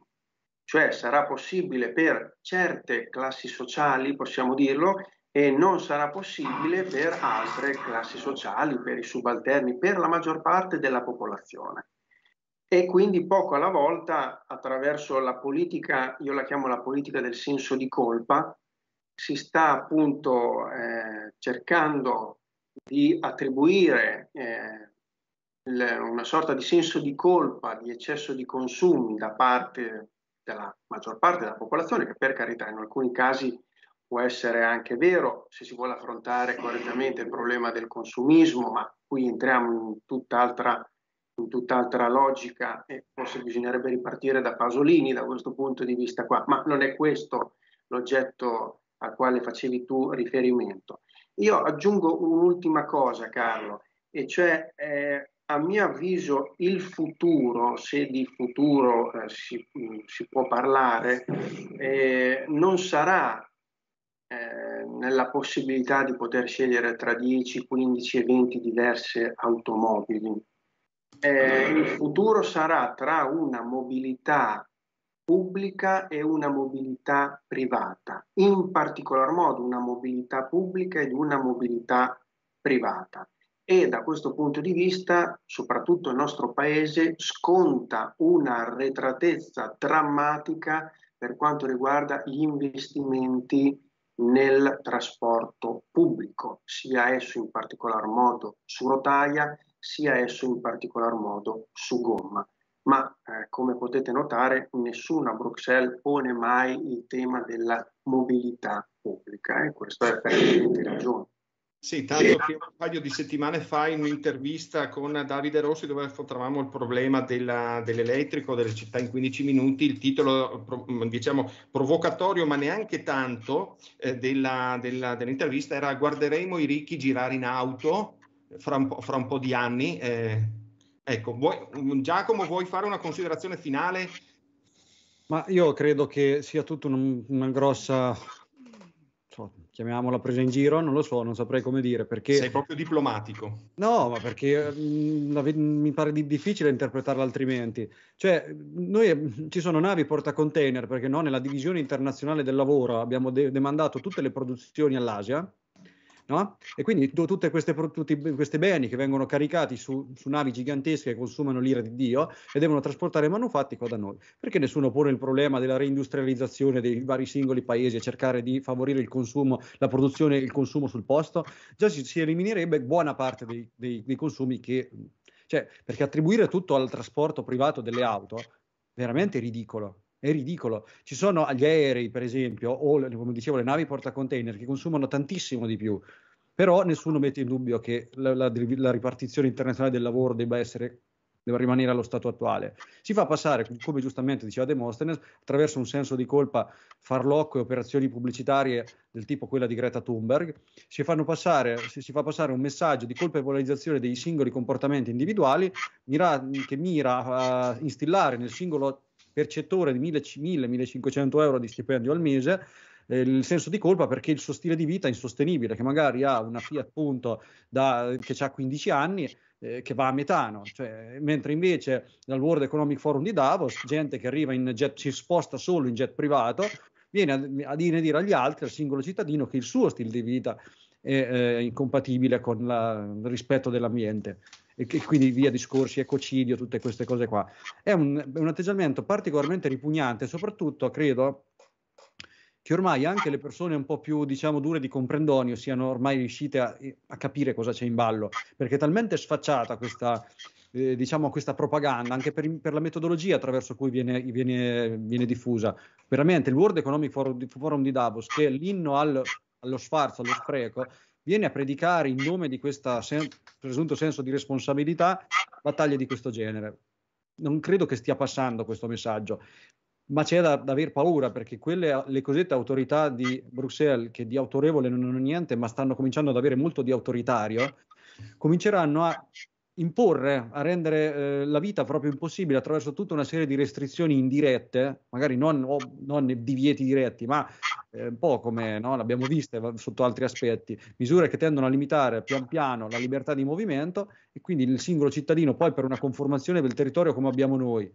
cioè sarà possibile per certe classi sociali, possiamo dirlo, e non sarà possibile per altre classi sociali, per i subalterni, per la maggior parte della popolazione. E quindi poco alla volta, attraverso la politica, io la chiamo la politica del senso di colpa, si sta appunto eh, cercando di attribuire eh, una sorta di senso di colpa, di eccesso di consumi da parte della maggior parte della popolazione, che per carità in alcuni casi può essere anche vero se si vuole affrontare correttamente il problema del consumismo, ma qui entriamo in tutt'altra, in tutt'altra logica e forse bisognerebbe ripartire da Pasolini da questo punto di vista qua, ma non è questo l'oggetto al quale facevi tu riferimento. Io aggiungo un'ultima cosa, Carlo, e cioè eh, a mio avviso il futuro, se di futuro eh, si, si, può parlare, eh, non sarà eh, nella possibilità di poter scegliere tra 10, 15 e 20 diverse automobili. Eh, il futuro sarà tra una mobilità pubblica e una mobilità privata, in particolar modo una mobilità pubblica ed una mobilità privata. E da questo punto di vista, soprattutto il nostro Paese sconta una arretratezza drammatica per quanto riguarda gli investimenti nel trasporto pubblico, sia esso in particolar modo su rotaia, sia esso in particolar modo su gomma. Ma eh, come potete notare, nessuno a Bruxelles pone mai il tema della mobilità pubblica, e eh? questa è per ragione. Sì, tanto che un paio di settimane fa in un'intervista con Davide Rossi dove affrontavamo il problema della, dell'elettrico delle città in 15 minuti, il titolo diciamo provocatorio ma neanche tanto eh, della, della, dell'intervista era guarderemo i ricchi girare in auto fra un po', fra un po di anni. Eh, ecco, vuoi, Giacomo vuoi fare una considerazione finale? Ma io credo che sia tutta un, una grossa chiamiamola presa in giro, non lo so, non saprei come dire perché... Sei proprio diplomatico. No, ma perché mh, mm, mi pare di difficile interpretarla altrimenti. Cioè, noi mm, ci sono navi portacontainer perché no, nella divisione internazionale del lavoro abbiamo de- demandato tutte le produzioni all'Asia, No? E quindi tutte queste, tutti questi beni che vengono caricati su, su, navi gigantesche che consumano l'ira di Dio e devono trasportare manufatti qua da noi. Perché nessuno pone il problema della reindustrializzazione dei vari singoli paesi e cercare di favorire il consumo, la produzione e il consumo sul posto? Già si, si eliminerebbe buona parte dei, dei, dei consumi che... Cioè, perché attribuire tutto al trasporto privato delle auto veramente ridicolo. È ridicolo. Ci sono gli aerei, per esempio, o come dicevo, le navi portacontainer che consumano tantissimo di più, però nessuno mette in dubbio che la, la, la ripartizione internazionale del lavoro debba essere deve rimanere allo stato attuale. Si fa passare, come giustamente diceva Demosthenes, attraverso un senso di colpa farlocco e operazioni pubblicitarie del tipo quella di Greta Thunberg, si, passare, si fa passare un messaggio di colpevolizzazione dei singoli comportamenti individuali mira, che mira a instillare nel singolo percettore di 1.500 euro di stipendio al mese, eh, il senso di colpa perché il suo stile di vita è insostenibile, che magari ha una Fiat Punto da, che ha 15 anni eh, che va a metano, cioè, mentre invece dal World Economic Forum di Davos gente che arriva in jet, si sposta solo in jet privato, viene a, a dire, agli altri, al singolo cittadino, che il suo stile di vita è eh, incompatibile con la, il rispetto dell'ambiente e, che, quindi via discorsi, ecocidio, tutte queste cose qua. È un, un atteggiamento particolarmente ripugnante, soprattutto, credo, che ormai anche le persone un po' più, diciamo, dure di comprendonio siano ormai riuscite a, a capire cosa c'è in ballo, perché è talmente sfacciata questa, eh, diciamo, questa propaganda, anche per, per, la metodologia attraverso cui viene, viene, viene, diffusa. Veramente il World Economic Forum di Davos, che è l'inno al, allo sfarzo, allo spreco, viene a predicare in nome di questa presunto senso di responsabilità, battaglie di questo genere. Non credo che stia passando questo messaggio, ma c'è da, da aver paura perché quelle, le cosiddette autorità di Bruxelles, che di autorevole non hanno niente, ma stanno cominciando ad avere molto di autoritario, cominceranno a imporre, a rendere eh, la vita proprio impossibile attraverso tutta una serie di restrizioni indirette, magari non, o, non divieti diretti, ma eh, un po' come no? l'abbiamo vista sotto altri aspetti, misure che tendono a limitare pian piano la libertà di movimento e quindi il singolo cittadino poi per una conformazione del territorio come abbiamo noi,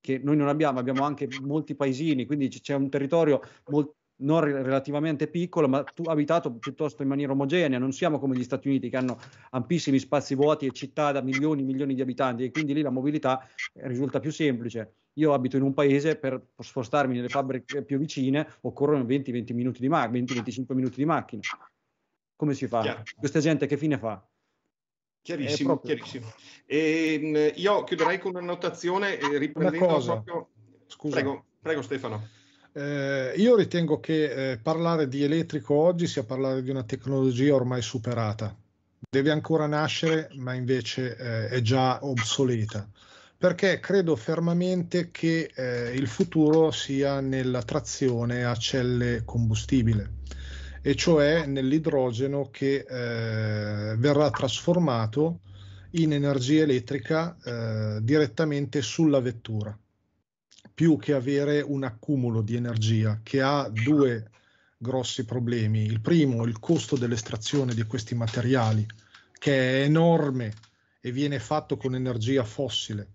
che noi non abbiamo, abbiamo anche molti paesini, quindi c'è un territorio molto non relativamente piccolo, ma abitato piuttosto in maniera omogenea. Non siamo come gli Stati Uniti che hanno ampissimi spazi vuoti e città da milioni e milioni di abitanti e quindi lì la mobilità eh, risulta più semplice. Io abito in un paese, per spostarmi nelle fabbriche più vicine occorrono 20-25 minuti, ma- minuti di macchina. Come si fa? Questa gente che fine fa? Chiarissimo, proprio... chiarissimo. E, ehm, io chiuderei con una notazione eh, riprendendo una cosa. proprio... Scusa. Prego, prego Stefano. Eh, io ritengo che eh, parlare di elettrico oggi sia parlare di una tecnologia ormai superata. Deve ancora nascere, ma invece eh, è già obsoleta. Perché credo fermamente che eh, il futuro sia nella trazione a celle combustibile, e cioè nell'idrogeno che eh, verrà trasformato in energia elettrica eh, direttamente sulla vettura più che avere un accumulo di energia che ha due grossi problemi. Il primo, il costo dell'estrazione di questi materiali, che è enorme e viene fatto con energia fossile.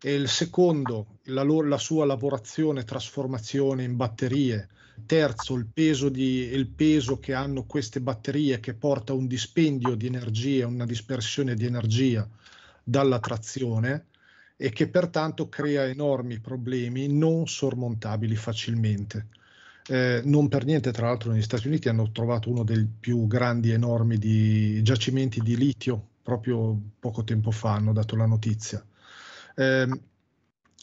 E il secondo, la, loro, la sua lavorazione, trasformazione in batterie. Terzo, il peso, di, il peso che hanno queste batterie che porta un dispendio di energia, una dispersione di energia dalla trazione e che pertanto crea enormi problemi non sormontabili facilmente. Eh, non per niente, tra l'altro, negli Stati Uniti hanno trovato uno dei più grandi, enormi di giacimenti di litio proprio poco tempo fa, hanno dato la notizia. Eh,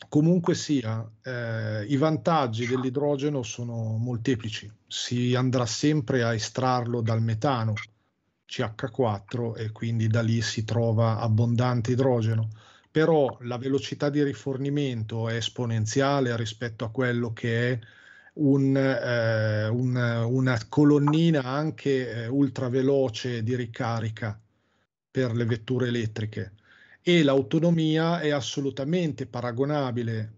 comunque sia, eh, i vantaggi dell'idrogeno sono molteplici, si andrà sempre a estrarlo dal metano CH4 e quindi da lì si trova abbondante idrogeno però la velocità di rifornimento è esponenziale rispetto a quello che è un, eh, un, una colonnina anche eh, ultraveloce di ricarica per le vetture elettriche e l'autonomia è assolutamente paragonabile,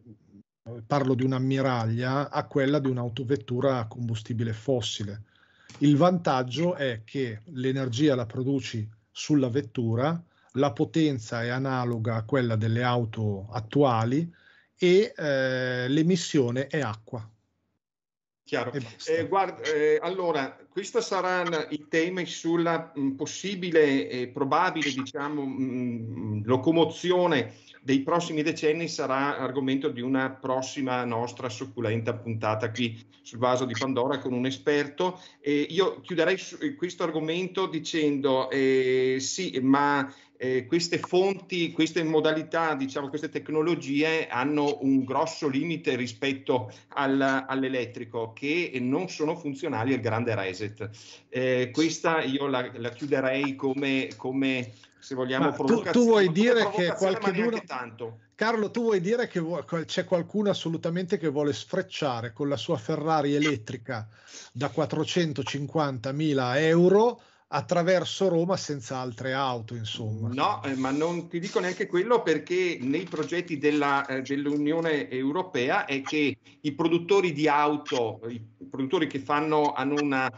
parlo di un'ammiraglia, a quella di un'autovettura a combustibile fossile. Il vantaggio è che l'energia la produci sulla vettura, la potenza è analoga a quella delle auto attuali e eh, l'emissione è acqua. Chiaro. Eh, guarda, eh, allora, questi saranno i temi sulla mh, possibile e probabile diciamo, mh, locomozione dei prossimi decenni sarà argomento di una prossima nostra succulenta puntata qui sul vaso di Pandora con un esperto. Eh, io chiuderei su, eh, questo argomento dicendo eh, sì, ma eh, queste fonti, queste modalità, diciamo, queste tecnologie hanno un grosso limite rispetto al, all'elettrico che non sono funzionali al grande reset. Eh, questa io la, la chiuderei come, come, se vogliamo, tu, tu vuoi dire che qualche duro... tanto. Carlo, tu vuoi dire che c'è qualcuno assolutamente che vuole sfrecciare con la sua Ferrari elettrica da 450 mila euro attraverso Roma senza altre auto, insomma. No, eh, ma non ti dico neanche quello perché nei progetti della, eh, dell'Unione Europea è che i produttori di auto, i produttori che fanno, hanno una,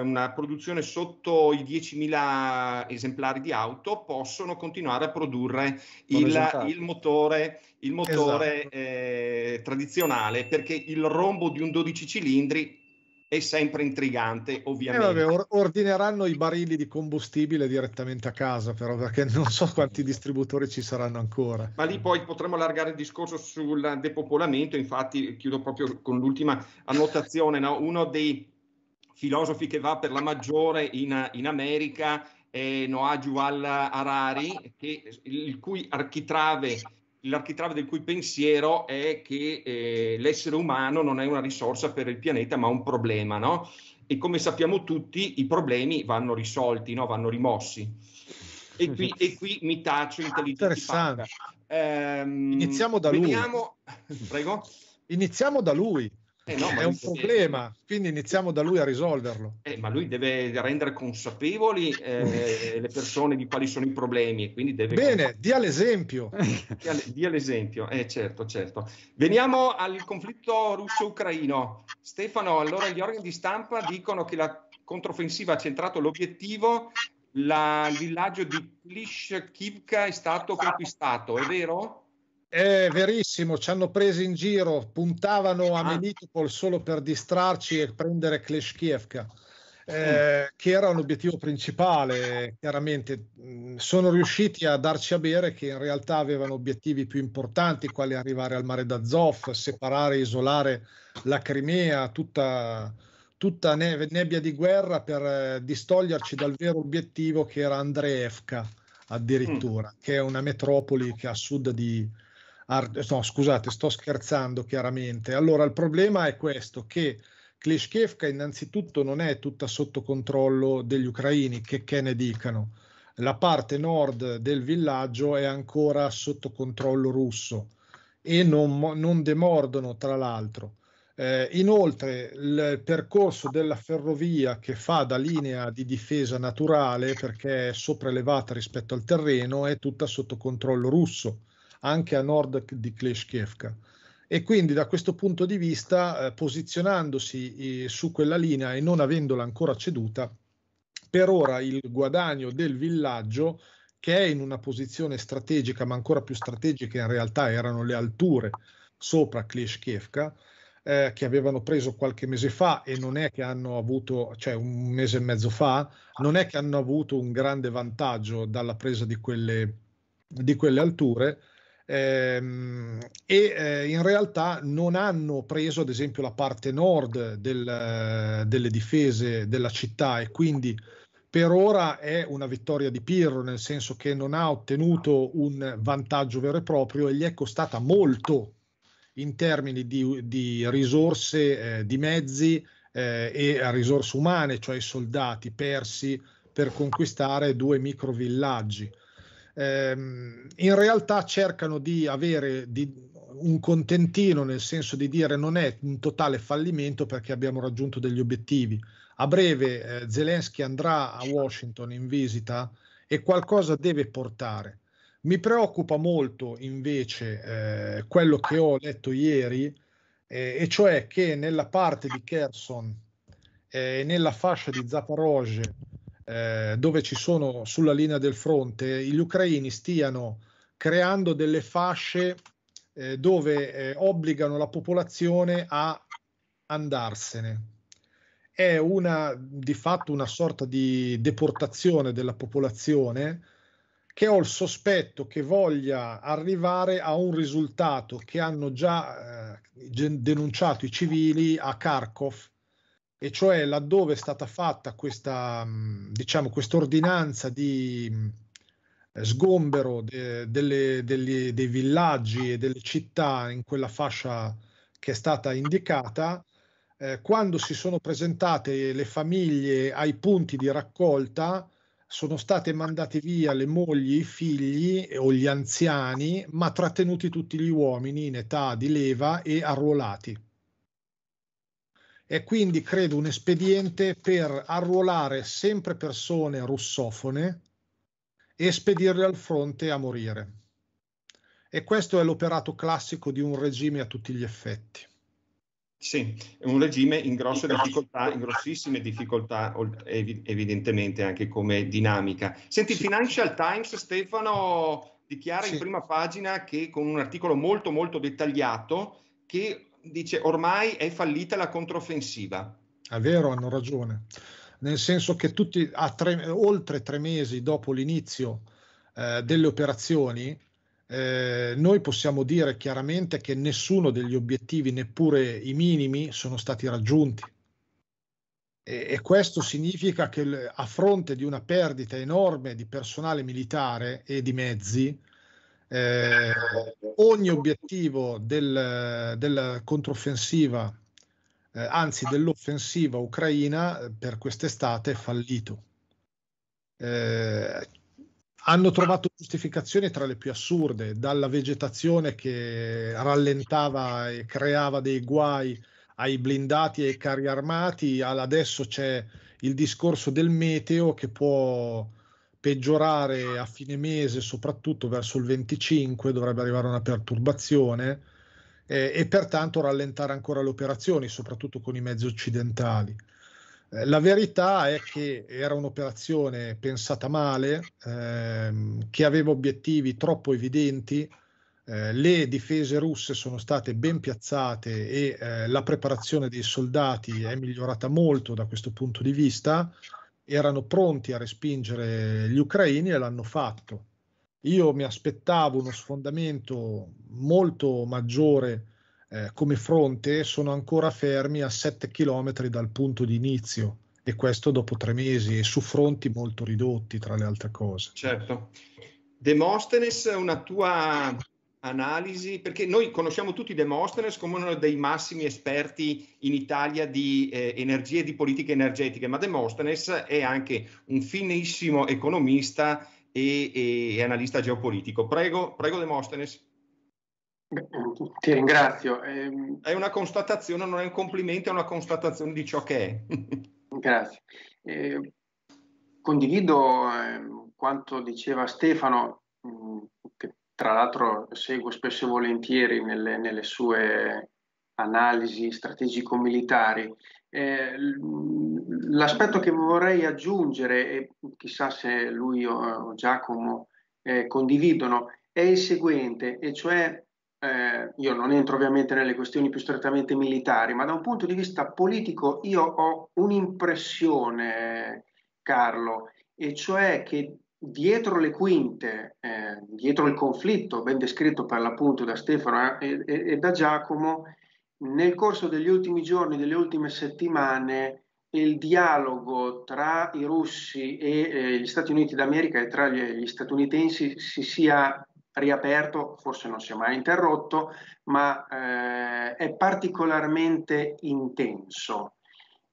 una produzione sotto i 10.000 esemplari di auto, possono continuare a produrre il, il, motore, il motore esatto. eh, tradizionale perché il rombo di un 12 cilindri è sempre intrigante, ovviamente. Eh, vabbè, or- ordineranno i barili di combustibile direttamente a casa, però, perché (laughs) non so quanti distributori ci saranno ancora. Ma lì poi potremmo allargare il discorso sul depopolamento, infatti chiudo proprio con l'ultima annotazione, no? uno dei filosofi che va per la maggiore in, in America è Noah Jual Harari, che, il cui architrave l'architrave del cui pensiero è che eh, l'essere umano non è una risorsa per il pianeta, ma un problema, no? E come sappiamo tutti, i problemi vanno risolti, no? vanno rimossi. E qui, e qui mi taccio ah, Interessante. Ehm, Iniziamo da vediamo... lui. Prego. Iniziamo da lui. Eh no, è un deve... problema, quindi iniziamo da lui a risolverlo. Eh, ma lui deve rendere consapevoli eh, le persone di quali sono i problemi. quindi deve... Bene, dia l'esempio. dia, dia, l'esempio, eh, certo, certo. Veniamo al conflitto russo-ucraino. Stefano, allora gli organi di stampa dicono che la controffensiva ha centrato l'obiettivo, la, il villaggio di Plishkivka è stato conquistato, è vero? È verissimo, ci hanno preso in giro, puntavano a ah. Melitopol solo per distrarci e prendere Kleshkievka. Eh, mm. che era un obiettivo principale, chiaramente mm, sono riusciti a darci a bere che in realtà avevano obiettivi più importanti, quali arrivare al mare d'Azov, separare e isolare la Crimea, tutta, tutta ne- nebbia di guerra per eh, distoglierci dal vero obiettivo che era Andreevka addirittura, mm. che è una metropoli che a sud di, no, scusate, sto scherzando chiaramente. Allora, il problema è questo, che Kleshkevka innanzitutto non è tutta sotto controllo degli ucraini, che, che ne dicano. La parte nord del villaggio è ancora sotto controllo russo e non, non demordono, tra l'altro. Eh, inoltre il percorso della ferrovia che fa da linea di difesa naturale perché è sopraelevata rispetto al terreno è tutta sotto controllo russo anche a nord di Kleshkevka. E quindi da questo punto di vista, eh, posizionandosi eh, su quella linea e non avendola ancora ceduta, per ora il guadagno del villaggio, che è in una posizione strategica, ma ancora più strategica in realtà erano le alture sopra Kleshkevka, eh, che avevano preso qualche mese fa e non è che hanno avuto, cioè un mese e mezzo fa, non è che hanno avuto un grande vantaggio dalla presa di quelle, di quelle alture, Ehm, e eh, in realtà non hanno preso ad esempio la parte nord del, eh, delle difese della città e quindi per ora è una vittoria di Pirro, nel senso che non ha ottenuto un vantaggio vero e proprio e gli è costata molto in termini di, di risorse, eh, di mezzi eh, e risorse umane, cioè soldati persi per conquistare due microvillaggi. villaggi ehm, in realtà cercano di avere di, un contentino nel senso di dire non è un totale fallimento perché abbiamo raggiunto degli obiettivi. A breve eh, Zelensky andrà a Washington in visita e qualcosa deve portare. Mi preoccupa molto invece eh, quello che ho letto ieri, eh, e cioè che nella parte di Kherson eh, e nella fascia di Zaporozhye eh, dove ci sono sulla linea del fronte, gli ucraini stiano creando delle fasce eh, dove eh, obbligano la popolazione a andarsene. È una, di fatto una sorta di deportazione della popolazione che ho il sospetto che voglia arrivare a un risultato che hanno già eh, denunciato i civili a Kharkov e cioè laddove è stata fatta questa, mm, diciamo, quest'ordinanza di mm, sgombero de, delle, delle, dei villaggi e delle città in quella fascia che è stata indicata, eh, quando si sono presentate le famiglie ai punti di raccolta, sono state mandate via le mogli, i figli o gli anziani, ma trattenuti tutti gli uomini in età di leva e arruolati. È quindi, credo, un espediente per arruolare sempre persone russofone e spedirle al fronte a morire. E questo è l'operato classico di un regime a tutti gli effetti. Sì, è un regime in grosse difficoltà, in grossissime difficoltà, evidentemente anche come dinamica. Senti, sì. Financial Times, Stefano dichiara sì. in prima pagina che con un articolo molto molto dettagliato che dice ormai è fallita la controffensiva. È vero, hanno ragione. Nel senso che tutti, a tre, oltre tre mesi dopo l'inizio eh, delle operazioni, eh, noi possiamo dire chiaramente che nessuno degli obiettivi, neppure i minimi, sono stati raggiunti. E, e questo significa che a fronte di una perdita enorme di personale militare e di mezzi, eh, ogni obiettivo del, della controffensiva, eh, anzi dell'offensiva ucraina eh, per quest'estate è fallito. Eh, hanno trovato giustificazioni tra le più assurde, dalla vegetazione che rallentava e creava dei guai ai blindati e ai carri armati, adesso c'è il discorso del meteo che può peggiorare a fine mese, soprattutto verso il 25 dovrebbe arrivare una perturbazione eh, e pertanto rallentare ancora le operazioni, soprattutto con i mezzi occidentali. Eh, la verità è che era un'operazione pensata male, ehm, che aveva obiettivi troppo evidenti, eh, le difese russe sono state ben piazzate e eh, la preparazione dei soldati è migliorata molto da questo punto di vista erano pronti a respingere gli ucraini e l'hanno fatto. Io mi aspettavo uno sfondamento molto maggiore eh, come fronte, sono ancora fermi a 7 km dal punto di inizio e questo dopo tre mesi e su fronti molto ridotti tra le altre cose. Certo. Demostenes, una tua analisi, perché noi conosciamo tutti Demosthenes come uno dei massimi esperti in Italia di eh, energie e di politiche energetiche, ma Demosthenes è anche un finissimo economista e, e, e analista geopolitico. Prego, prego Demosthenes. Ti ringrazio. Ehm, è una constatazione, non è un complimento, è una constatazione di ciò che è. (laughs) Grazie. Eh, condivido eh, quanto diceva Stefano tra l'altro seguo spesso e volentieri nelle, nelle sue analisi strategico-militari. Eh, l'aspetto che vorrei aggiungere, e chissà se lui o, o Giacomo eh, condividono, è il seguente, e cioè eh, io non entro ovviamente nelle questioni più strettamente militari, ma da un punto di vista politico io ho un'impressione, Carlo, e cioè che dietro le quinte, eh, dietro il conflitto ben descritto per l'appunto da Stefano e, e, e, da Giacomo, nel corso degli ultimi giorni, delle ultime settimane, il dialogo tra i russi e eh, gli Stati Uniti d'America e tra gli, gli statunitensi si sia riaperto, forse non si è mai interrotto, ma eh, è particolarmente intenso.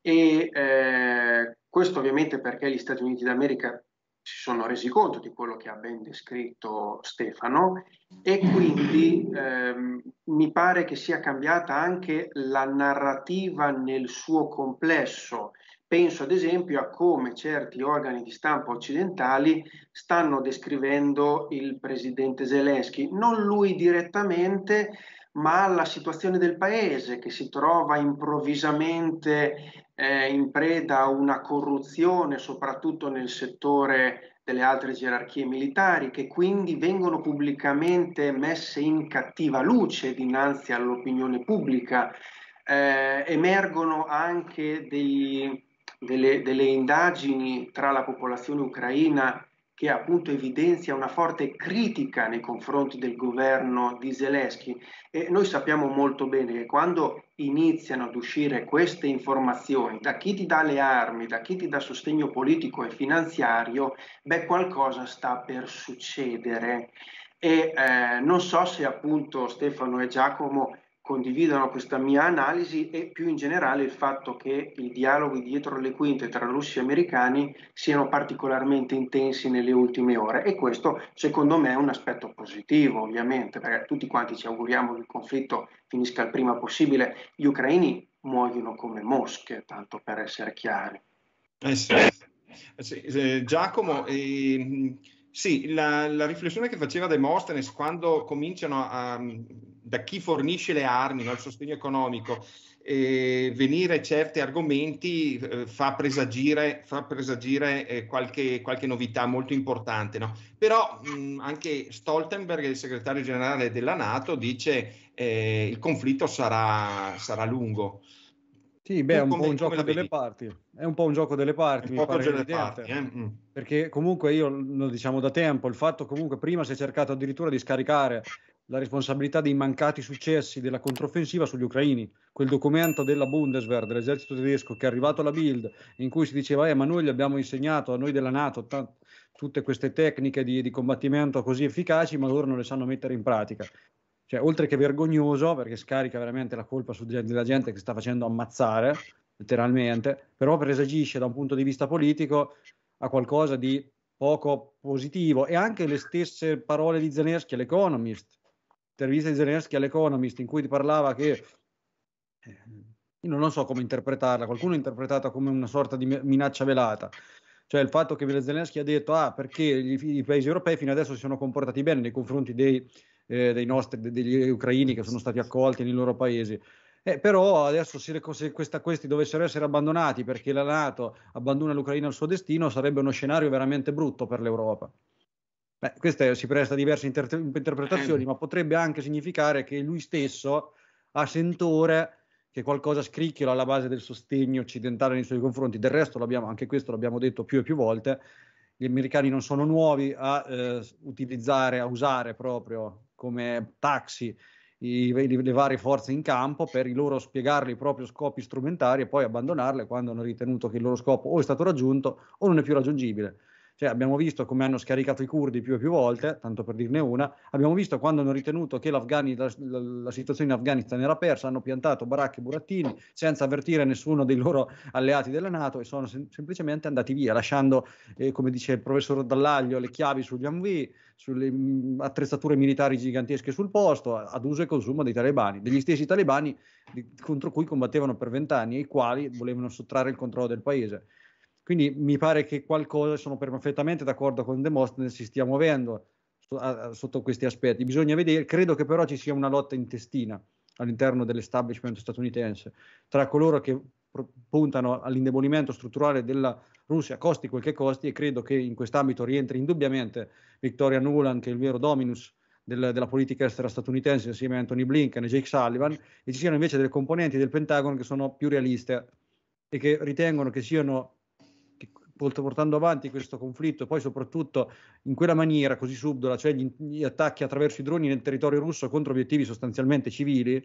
E eh, questo ovviamente perché gli Stati Uniti d'America si sono resi conto di quello che ha ben descritto Stefano e quindi ehm, mi pare che sia cambiata anche la narrativa nel suo complesso. Penso ad esempio a come certi organi di stampa occidentali stanno descrivendo il presidente Zelensky, non lui direttamente, ma alla situazione del paese che si trova improvvisamente eh, in preda a una corruzione, soprattutto nel settore delle altre gerarchie militari, che quindi vengono pubblicamente messe in cattiva luce dinanzi all'opinione pubblica. Eh, emergono anche dei, delle, delle indagini tra la popolazione ucraina che appunto evidenzia una forte critica nei confronti del governo di Zelensky e noi sappiamo molto bene che quando iniziano ad uscire queste informazioni da chi ti dà le armi, da chi ti dà sostegno politico e finanziario, beh qualcosa sta per succedere e eh, non so se appunto Stefano e Giacomo condividano questa mia analisi e più in generale il fatto che i dialoghi dietro le quinte tra russi e americani siano particolarmente intensi nelle ultime ore e questo secondo me è un aspetto positivo ovviamente perché tutti quanti ci auguriamo che il conflitto finisca il prima possibile, gli ucraini muoiono come mosche, tanto per essere chiari. Eh sì. Eh sì, eh, Giacomo, ehm, sì, la, la, riflessione che faceva Demostene quando cominciano a, da chi fornisce le armi, no? il sostegno economico, eh, venire certi argomenti eh, fa presagire, fa presagire eh, qualche, qualche, novità molto importante. No? Però mh, mm, anche Stoltenberg, il segretario generale della Nato, dice che eh, il conflitto sarà, sarà lungo. Sì, beh, è un, come, un gioco delle parti. è un po' un gioco delle parti. Un delle parti eh? mm. Perché comunque io lo diciamo da tempo, il fatto comunque prima si è cercato addirittura di scaricare la responsabilità dei mancati successi della controffensiva sugli ucraini. Quel documento della Bundeswehr, dell'esercito tedesco, che è arrivato alla Bild, in cui si diceva, eh, ma noi gli abbiamo insegnato, a noi della Nato, t- tutte queste tecniche di, di, combattimento così efficaci, ma loro non le sanno mettere in pratica. Cioè, oltre che vergognoso, perché scarica veramente la colpa sulla gente che sta facendo ammazzare, letteralmente, però presagisce da un punto di vista politico a qualcosa di poco positivo. E anche le stesse parole di Zelensky, l'Economist, intervista di Zelensky all'Economist in cui parlava che eh, io non so come interpretarla, qualcuno ha interpretato come una sorta di minaccia velata. Cioè il fatto che Zelensky ha detto ah, perché i paesi europei fino adesso si sono comportati bene nei confronti dei, eh, dei nostri, degli ucraini che sono stati accolti nei loro paesi. Eh, però adesso se, se questa, questi dovessero essere abbandonati perché la Nato abbandona l'Ucraina al suo destino, sarebbe uno scenario veramente brutto per l'Europa. Beh, questa si presta a diverse inter- interpretazioni, eh. ma potrebbe anche significare che lui stesso ha sentore che qualcosa scricchiola alla base del sostegno occidentale nei suoi confronti. Del resto, anche questo l'abbiamo detto più e più volte, gli americani non sono nuovi a eh, utilizzare, a usare proprio come taxi i, le varie forze in campo per i loro spiegarli i propri scopi strumentari e poi abbandonarle quando hanno ritenuto che il loro scopo o è stato raggiunto o non è più raggiungibile. Cioè, abbiamo visto come hanno scaricato i curdi più e più volte, tanto per dirne una, abbiamo visto quando hanno ritenuto che la, la, situazione in Afghanistan era persa, hanno piantato baracche e burattini senza avvertire nessuno dei loro alleati della Nato e sono sem- semplicemente andati via, lasciando, eh, come dice il professor Dallaglio, le chiavi sugli AMV, sulle mh, mm, attrezzature militari gigantesche sul posto, ad uso e consumo dei talebani, degli stessi talebani di- contro cui combattevano per vent'anni e i quali volevano sottrarre il controllo del paese. Quindi mi pare che qualcosa, sono perfettamente d'accordo con Demostene, si stia muovendo sotto questi aspetti. Bisogna vedere, credo che però ci sia una lotta intestina all'interno dell'establishment statunitense tra coloro che puntano all'indebolimento strutturale della Russia, costi quel che costi, e credo che in quest'ambito rientri indubbiamente Victoria Nuland, che è il vero dominus del, della politica estera statunitense, insieme a Anthony Blinken e Jake Sullivan, e ci siano invece delle componenti del Pentagono che sono più realiste e che ritengono che siano portando avanti questo conflitto, poi soprattutto in quella maniera così subdola, cioè gli, gli attacchi attraverso i droni nel territorio russo contro obiettivi sostanzialmente civili,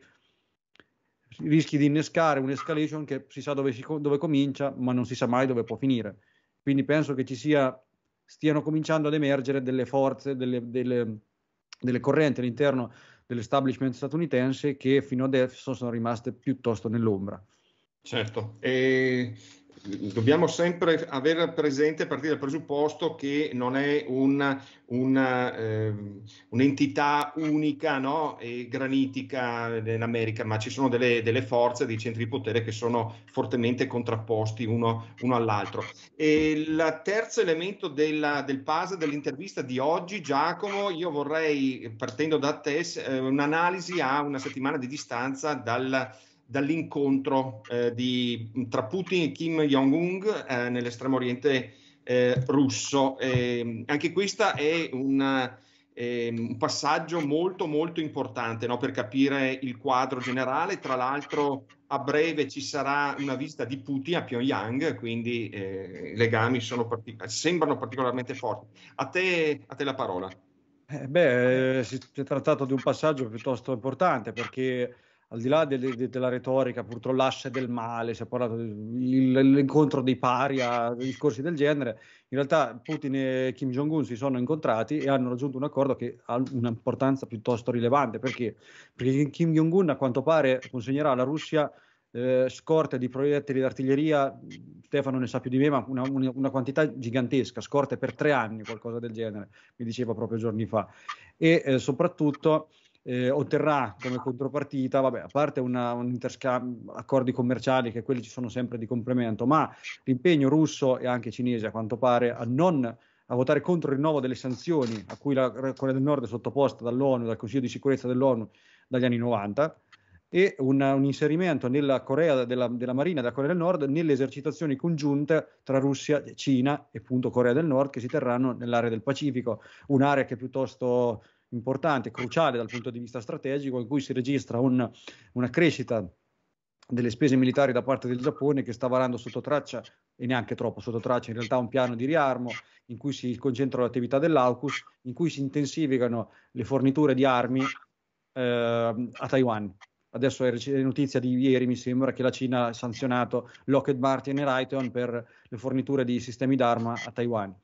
rischi di innescare un'escalation che si sa dove, si, dove comincia, ma non si sa mai dove può finire. Quindi penso che ci sia, stiano cominciando ad emergere delle forze, delle, delle, delle correnti all'interno dell'establishment statunitense che fino adesso sono rimaste piuttosto nell'ombra. Certo, e dobbiamo sempre avere presente a partire dal presupposto che non è un, una, eh, un'entità unica no? e granitica in America, ma ci sono delle, delle, forze, dei centri di potere che sono fortemente contrapposti uno, uno all'altro. E il terzo elemento della, del puzzle dell'intervista di oggi, Giacomo, io vorrei, partendo da te, eh, un'analisi a una settimana di distanza dal dall'incontro eh, di, tra Putin e Kim Jong-un eh, nell'estremo oriente eh, russo. Ehm, anche questo è una, ehm, un passaggio molto molto importante no, per capire il quadro generale. Tra l'altro a breve ci sarà una visita di Putin a Pyongyang, quindi eh, i legami partic- sembrano particolarmente forti. a te, a te la parola. Eh beh, eh, si è trattato di un passaggio piuttosto importante perché al di là delle, de, della retorica, purtroppo l'asse del male, si è parlato dell'incontro dei paria, discorsi del genere, in realtà Putin e Kim Jong-un si sono incontrati e hanno raggiunto un accordo che ha un'importanza piuttosto rilevante, perché? Perché Kim Jong-un a quanto pare consegnerà alla Russia eh, scorte di proiettili d'artiglieria, Stefano ne sa più di me, ma una, una, una, quantità gigantesca, scorte per tre anni, qualcosa del genere, mi diceva proprio giorni fa. E eh, soprattutto eh, otterrà come contropartita, vabbè, a parte una, un interscambio, accordi commerciali che quelli ci sono sempre di complemento, ma l'impegno russo e anche cinese a quanto pare a non a votare contro il rinnovo delle sanzioni a cui la Corea del Nord è sottoposta dall'ONU, dal Consiglio di sicurezza dell'ONU dagli anni 90 e una, un inserimento nella Corea della, della, Marina della Corea del Nord nelle esercitazioni congiunte tra Russia, Cina e appunto Corea del Nord che si terranno nell'area del Pacifico, un'area che è piuttosto importante, cruciale dal punto di vista strategico, in cui si registra un, una crescita delle spese militari da parte del Giappone che sta varando sotto traccia e neanche troppo sotto traccia, in realtà un piano di riarmo in cui si concentra l'attività dell'AUKUS, in cui si intensificano le forniture di armi eh, a Taiwan. Adesso è notizia di ieri, mi sembra, che la Cina ha sanzionato Lockheed Martin e Raytheon per le forniture di sistemi d'arma a Taiwan.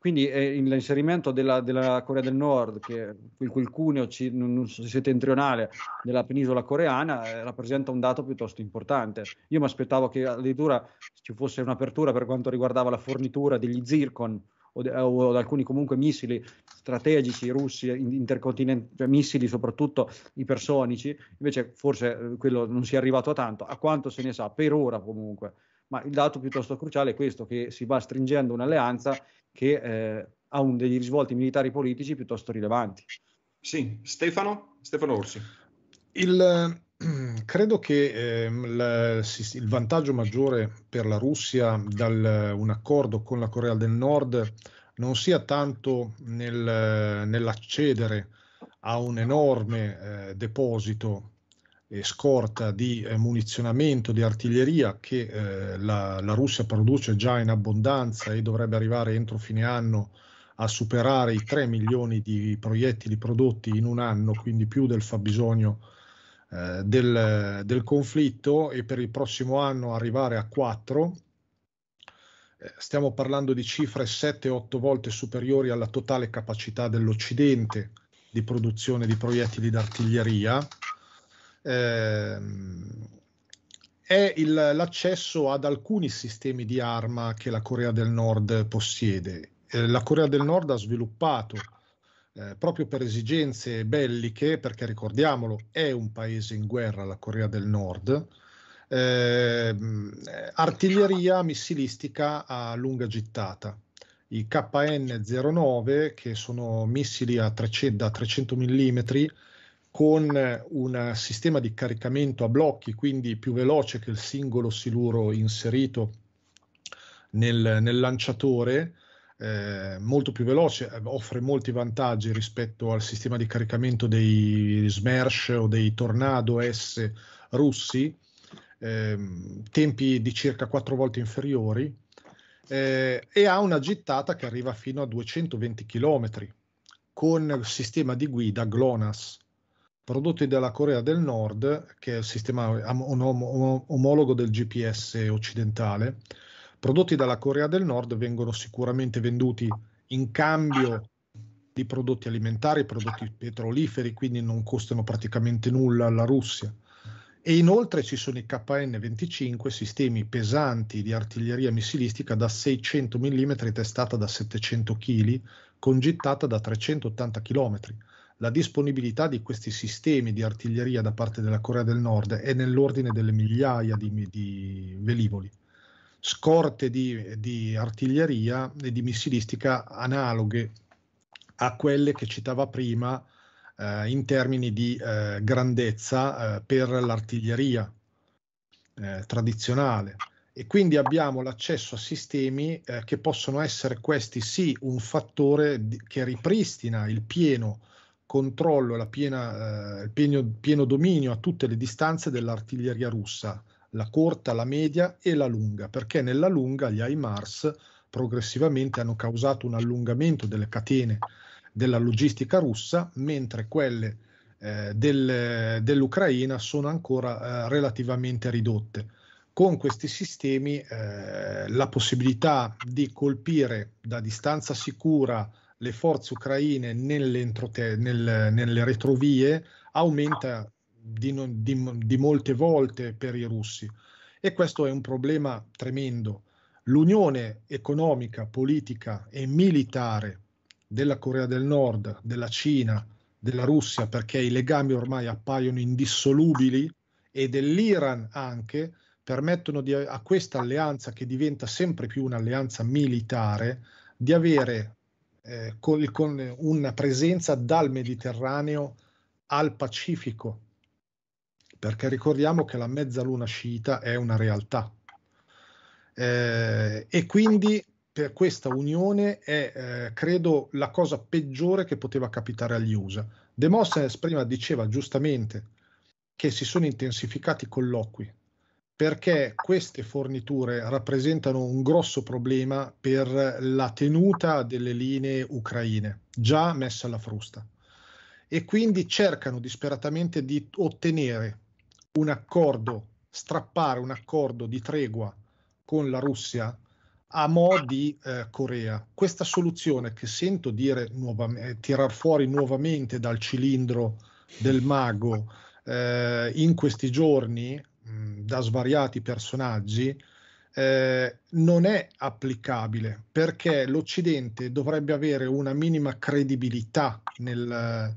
Quindi eh, l'inserimento della, della, Corea del Nord, che quel, quel cuneo c- settentrionale della penisola coreana, eh, rappresenta un dato piuttosto importante. Io mi aspettavo che addirittura ci fosse un'apertura per quanto riguardava la fornitura degli zircon o, de- o alcuni comunque missili strategici russi, intercontinentali, cioè missili soprattutto ipersonici, invece forse eh, quello non si è arrivato a tanto, a quanto se ne sa, per ora comunque. Ma il dato piuttosto cruciale è questo, che si va stringendo un'alleanza che eh, ha un, degli risvolti militari politici piuttosto rilevanti. Sì, Stefano, Stefano Orsi. Il, eh, (clears throat) credo che eh, il, il, vantaggio maggiore per la Russia da eh, un accordo con la Corea del Nord non sia tanto nel, eh, nell'accedere a un enorme eh, deposito scorta di eh, munizionamento di artiglieria che eh, la, la, Russia produce già in abbondanza e dovrebbe arrivare entro fine anno a superare i 3 milioni di proiettili prodotti in un anno, quindi più del fabbisogno eh, del, del, conflitto e per il prossimo anno arrivare a 4. Eh, stiamo parlando di cifre 7-8 volte superiori alla totale capacità dell'Occidente di produzione di proiettili d'artiglieria ehm, è il, l'accesso ad alcuni sistemi di arma che la Corea del Nord possiede. Eh, la Corea del Nord ha sviluppato eh, proprio per esigenze belliche, perché ricordiamolo, è un paese in guerra la Corea del Nord, eh, artiglieria missilistica a lunga gittata. I KN-09, che sono missili 300, da 300 mm, con un sistema di caricamento a blocchi, quindi più veloce che il singolo siluro inserito nel, nel lanciatore, eh, molto più veloce, eh, offre molti vantaggi rispetto al sistema di caricamento dei Smersh o dei Tornado S russi, eh, tempi di circa 4 volte inferiori, eh, e ha una gittata che arriva fino a 220 km con il sistema di guida GLONASS prodotti dalla Corea del Nord, che è il sistema omologo del GPS occidentale, prodotti dalla Corea del Nord vengono sicuramente venduti in cambio di prodotti alimentari, prodotti petroliferi, quindi non costano praticamente nulla alla Russia. E inoltre ci sono i KN-25, sistemi pesanti di artiglieria missilistica da 600 mm, testata da 700 kg, con gittata da 380 km la disponibilità di questi sistemi di artiglieria da parte della Corea del Nord è nell'ordine delle migliaia di, di velivoli, scorte di, di artiglieria e di missilistica analoghe a quelle che citava prima eh, in termini di eh, grandezza eh, per l'artiglieria eh, tradizionale e quindi abbiamo l'accesso a sistemi eh, che possono essere questi sì un fattore di, che ripristina il pieno controllo e eh, il pieno, pieno dominio a tutte le distanze dell'artiglieria russa, la corta, la media e la lunga, perché nella lunga gli IMARS progressivamente hanno causato un allungamento delle catene della logistica russa, mentre quelle eh, del, dell'Ucraina sono ancora eh, relativamente ridotte. Con questi sistemi eh, la possibilità di colpire da distanza sicura le forze ucraine nelle, nel, nelle retrovie aumenta di, di, di, molte volte per i russi e questo è un problema tremendo. L'unione economica, politica e militare della Corea del Nord, della Cina, della Russia, perché i legami ormai appaiono indissolubili, e dell'Iran anche, permettono di, a questa alleanza che diventa sempre più un'alleanza militare di avere eh, con, con, una presenza dal Mediterraneo al Pacifico, perché ricordiamo che la mezzaluna sciita è una realtà. Eh, e quindi per questa unione è, eh, credo, la cosa peggiore che poteva capitare agli USA. Demosthenes prima diceva giustamente che si sono intensificati i colloqui perché queste forniture rappresentano un grosso problema per la tenuta delle linee ucraine già messe alla frusta e quindi cercano disperatamente di ottenere un accordo, strappare un accordo di tregua con la Russia a mo' di eh, Corea. Questa soluzione che sento dire nuovamente, eh, tirar fuori nuovamente dal cilindro del mago eh, in questi giorni da svariati personaggi eh, non è applicabile perché l'Occidente dovrebbe avere una minima credibilità nel,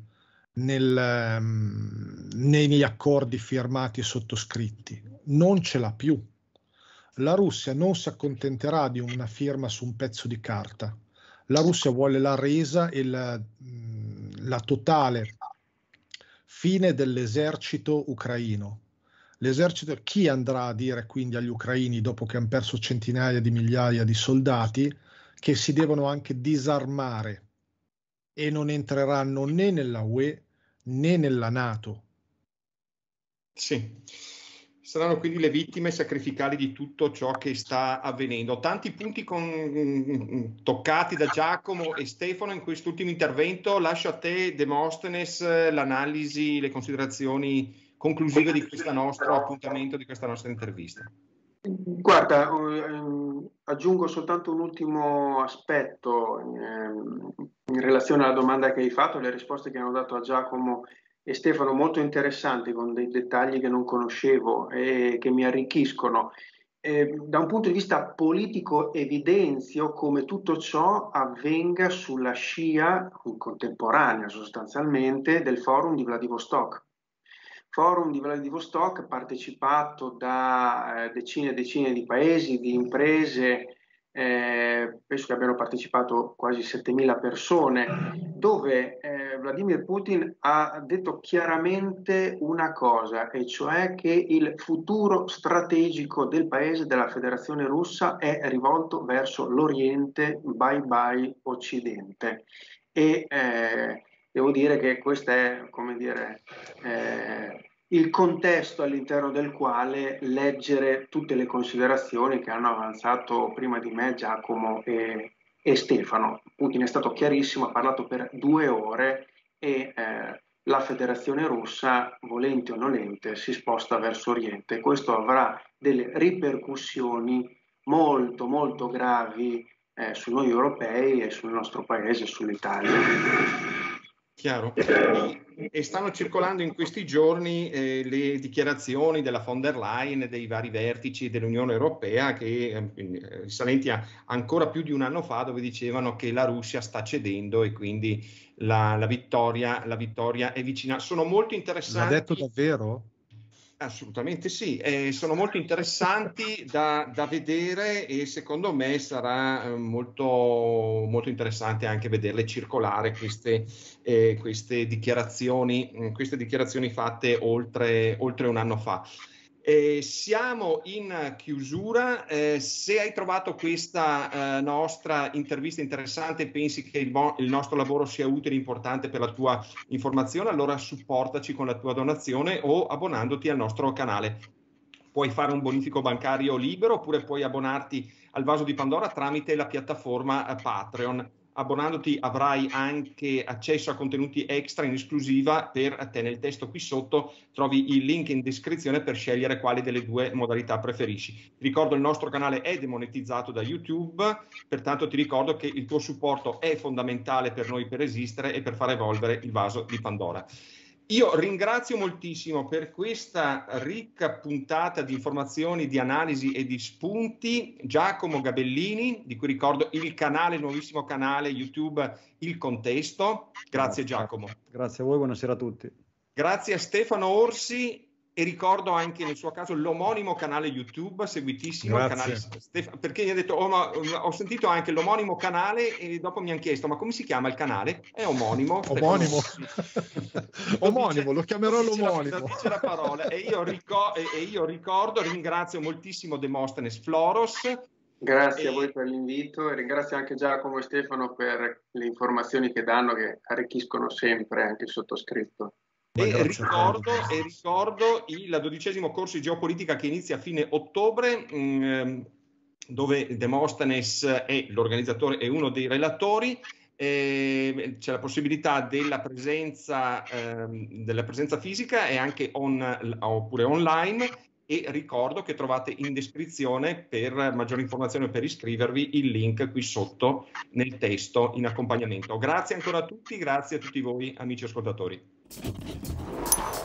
nel, mh, negli accordi firmati e sottoscritti. Non ce l'ha più. La Russia non si accontenterà di una firma su un pezzo di carta. La Russia vuole la resa e la, la totale fine dell'esercito ucraino L'esercito, chi andrà a dire quindi agli ucraini, dopo che hanno perso centinaia di migliaia di soldati, che si devono anche disarmare e non entreranno né nella UE né nella NATO? Sì. Saranno quindi le vittime sacrificali di tutto ciò che sta avvenendo. Tanti punti con... toccati da Giacomo e Stefano in quest'ultimo intervento. Lascio a te, Demosthenes, l'analisi, le considerazioni conclusiva di questo nostro appuntamento, di questa nostra intervista. Guarda, ehm, aggiungo soltanto un ultimo aspetto ehm, in relazione alla domanda che hai fatto, le risposte che hanno dato a Giacomo e Stefano, molto interessanti, con dei dettagli che non conoscevo e che mi arricchiscono. Eh, da un punto di vista politico evidenzio come tutto ciò avvenga sulla scia, in contemporanea sostanzialmente, del forum di Vladivostok forum di Vladivostok partecipato da eh, decine e decine di paesi, di imprese, eh, penso che abbiano partecipato quasi 7.000 persone, dove eh, Vladimir Putin ha detto chiaramente una cosa, e cioè che il futuro strategico del paese, della federazione russa, è rivolto verso l'Oriente, bye bye Occidente. E, eh, devo dire che questo è dire, eh, il contesto all'interno del quale leggere tutte le considerazioni che hanno avanzato prima di me Giacomo e, e Stefano. Putin è stato chiarissimo, ha parlato per due ore e eh, la federazione russa, volente o nolente, si sposta verso Oriente. Questo avrà delle ripercussioni molto molto gravi eh, su noi europei e sul nostro paese, sull'Italia. Chiaro. E stanno circolando in questi giorni eh, le dichiarazioni della von der Leyen e dei vari vertici dell'Unione Europea che eh, risalenti eh, a ancora più di un anno fa dove dicevano che la Russia sta cedendo e quindi la, la, vittoria, la vittoria, è vicina. Sono molto interessanti. L'ha detto davvero? Assolutamente sì, eh, sono molto interessanti da, da, vedere e secondo me sarà eh, molto, molto interessante anche vederle circolare queste, eh, queste, dichiarazioni, mm, queste dichiarazioni, fatte oltre, oltre un anno fa. Eh, siamo in chiusura. Eh, se hai trovato questa eh, nostra intervista interessante e pensi che il, bo- il, nostro lavoro sia utile e importante per la tua informazione, allora supportaci con la tua donazione o abbonandoti al nostro canale. Puoi fare un bonifico bancario libero oppure puoi abbonarti al vaso di Pandora tramite la piattaforma eh, Patreon abbonandoti avrai anche accesso a contenuti extra in esclusiva per te. Nel testo qui sotto trovi il link in descrizione per scegliere quale delle due modalità preferisci. Ti ricordo il nostro canale è demonetizzato da YouTube, pertanto ti ricordo che il tuo supporto è fondamentale per noi per esistere e per far evolvere il vaso di Pandora. Io ringrazio moltissimo per questa ricca puntata di informazioni, di analisi e di spunti Giacomo Gabellini, di cui ricordo il canale, il nuovissimo canale YouTube Il Contesto. Grazie, grazie. Giacomo. Grazie a voi, buonasera a tutti. Grazie a Stefano Orsi e ricordo anche nel suo caso l'omonimo canale YouTube, seguitissimo canale Stefano, perché gli ha detto, oh, ma, ho sentito anche l'omonimo canale e dopo mi hanno chiesto, ma come si chiama il canale? È omonimo. (laughs) Omonimo, (laughs) omonimo dice, lo chiamerò l'omonimo. La, dice la parola e io, ricor- e io ricordo, ringrazio moltissimo Demosthenes Floros. Grazie e... a voi per l'invito e ringrazio anche Giacomo e Stefano per le informazioni che danno che arricchiscono sempre anche il sottoscritto. E ricordo, e ricordo il dodicesimo corso di geopolitica che inizia a fine ottobre, mh, mm, ehm, dove Demosthenes è l'organizzatore e uno dei relatori. Eh, c'è la possibilità della presenza, eh, della presenza fisica e anche on, oppure online e ricordo che trovate in descrizione per maggiori informazioni per iscrivervi il link qui sotto nel testo in accompagnamento. Grazie ancora a tutti, grazie a tutti voi amici ascoltatori. Thank you.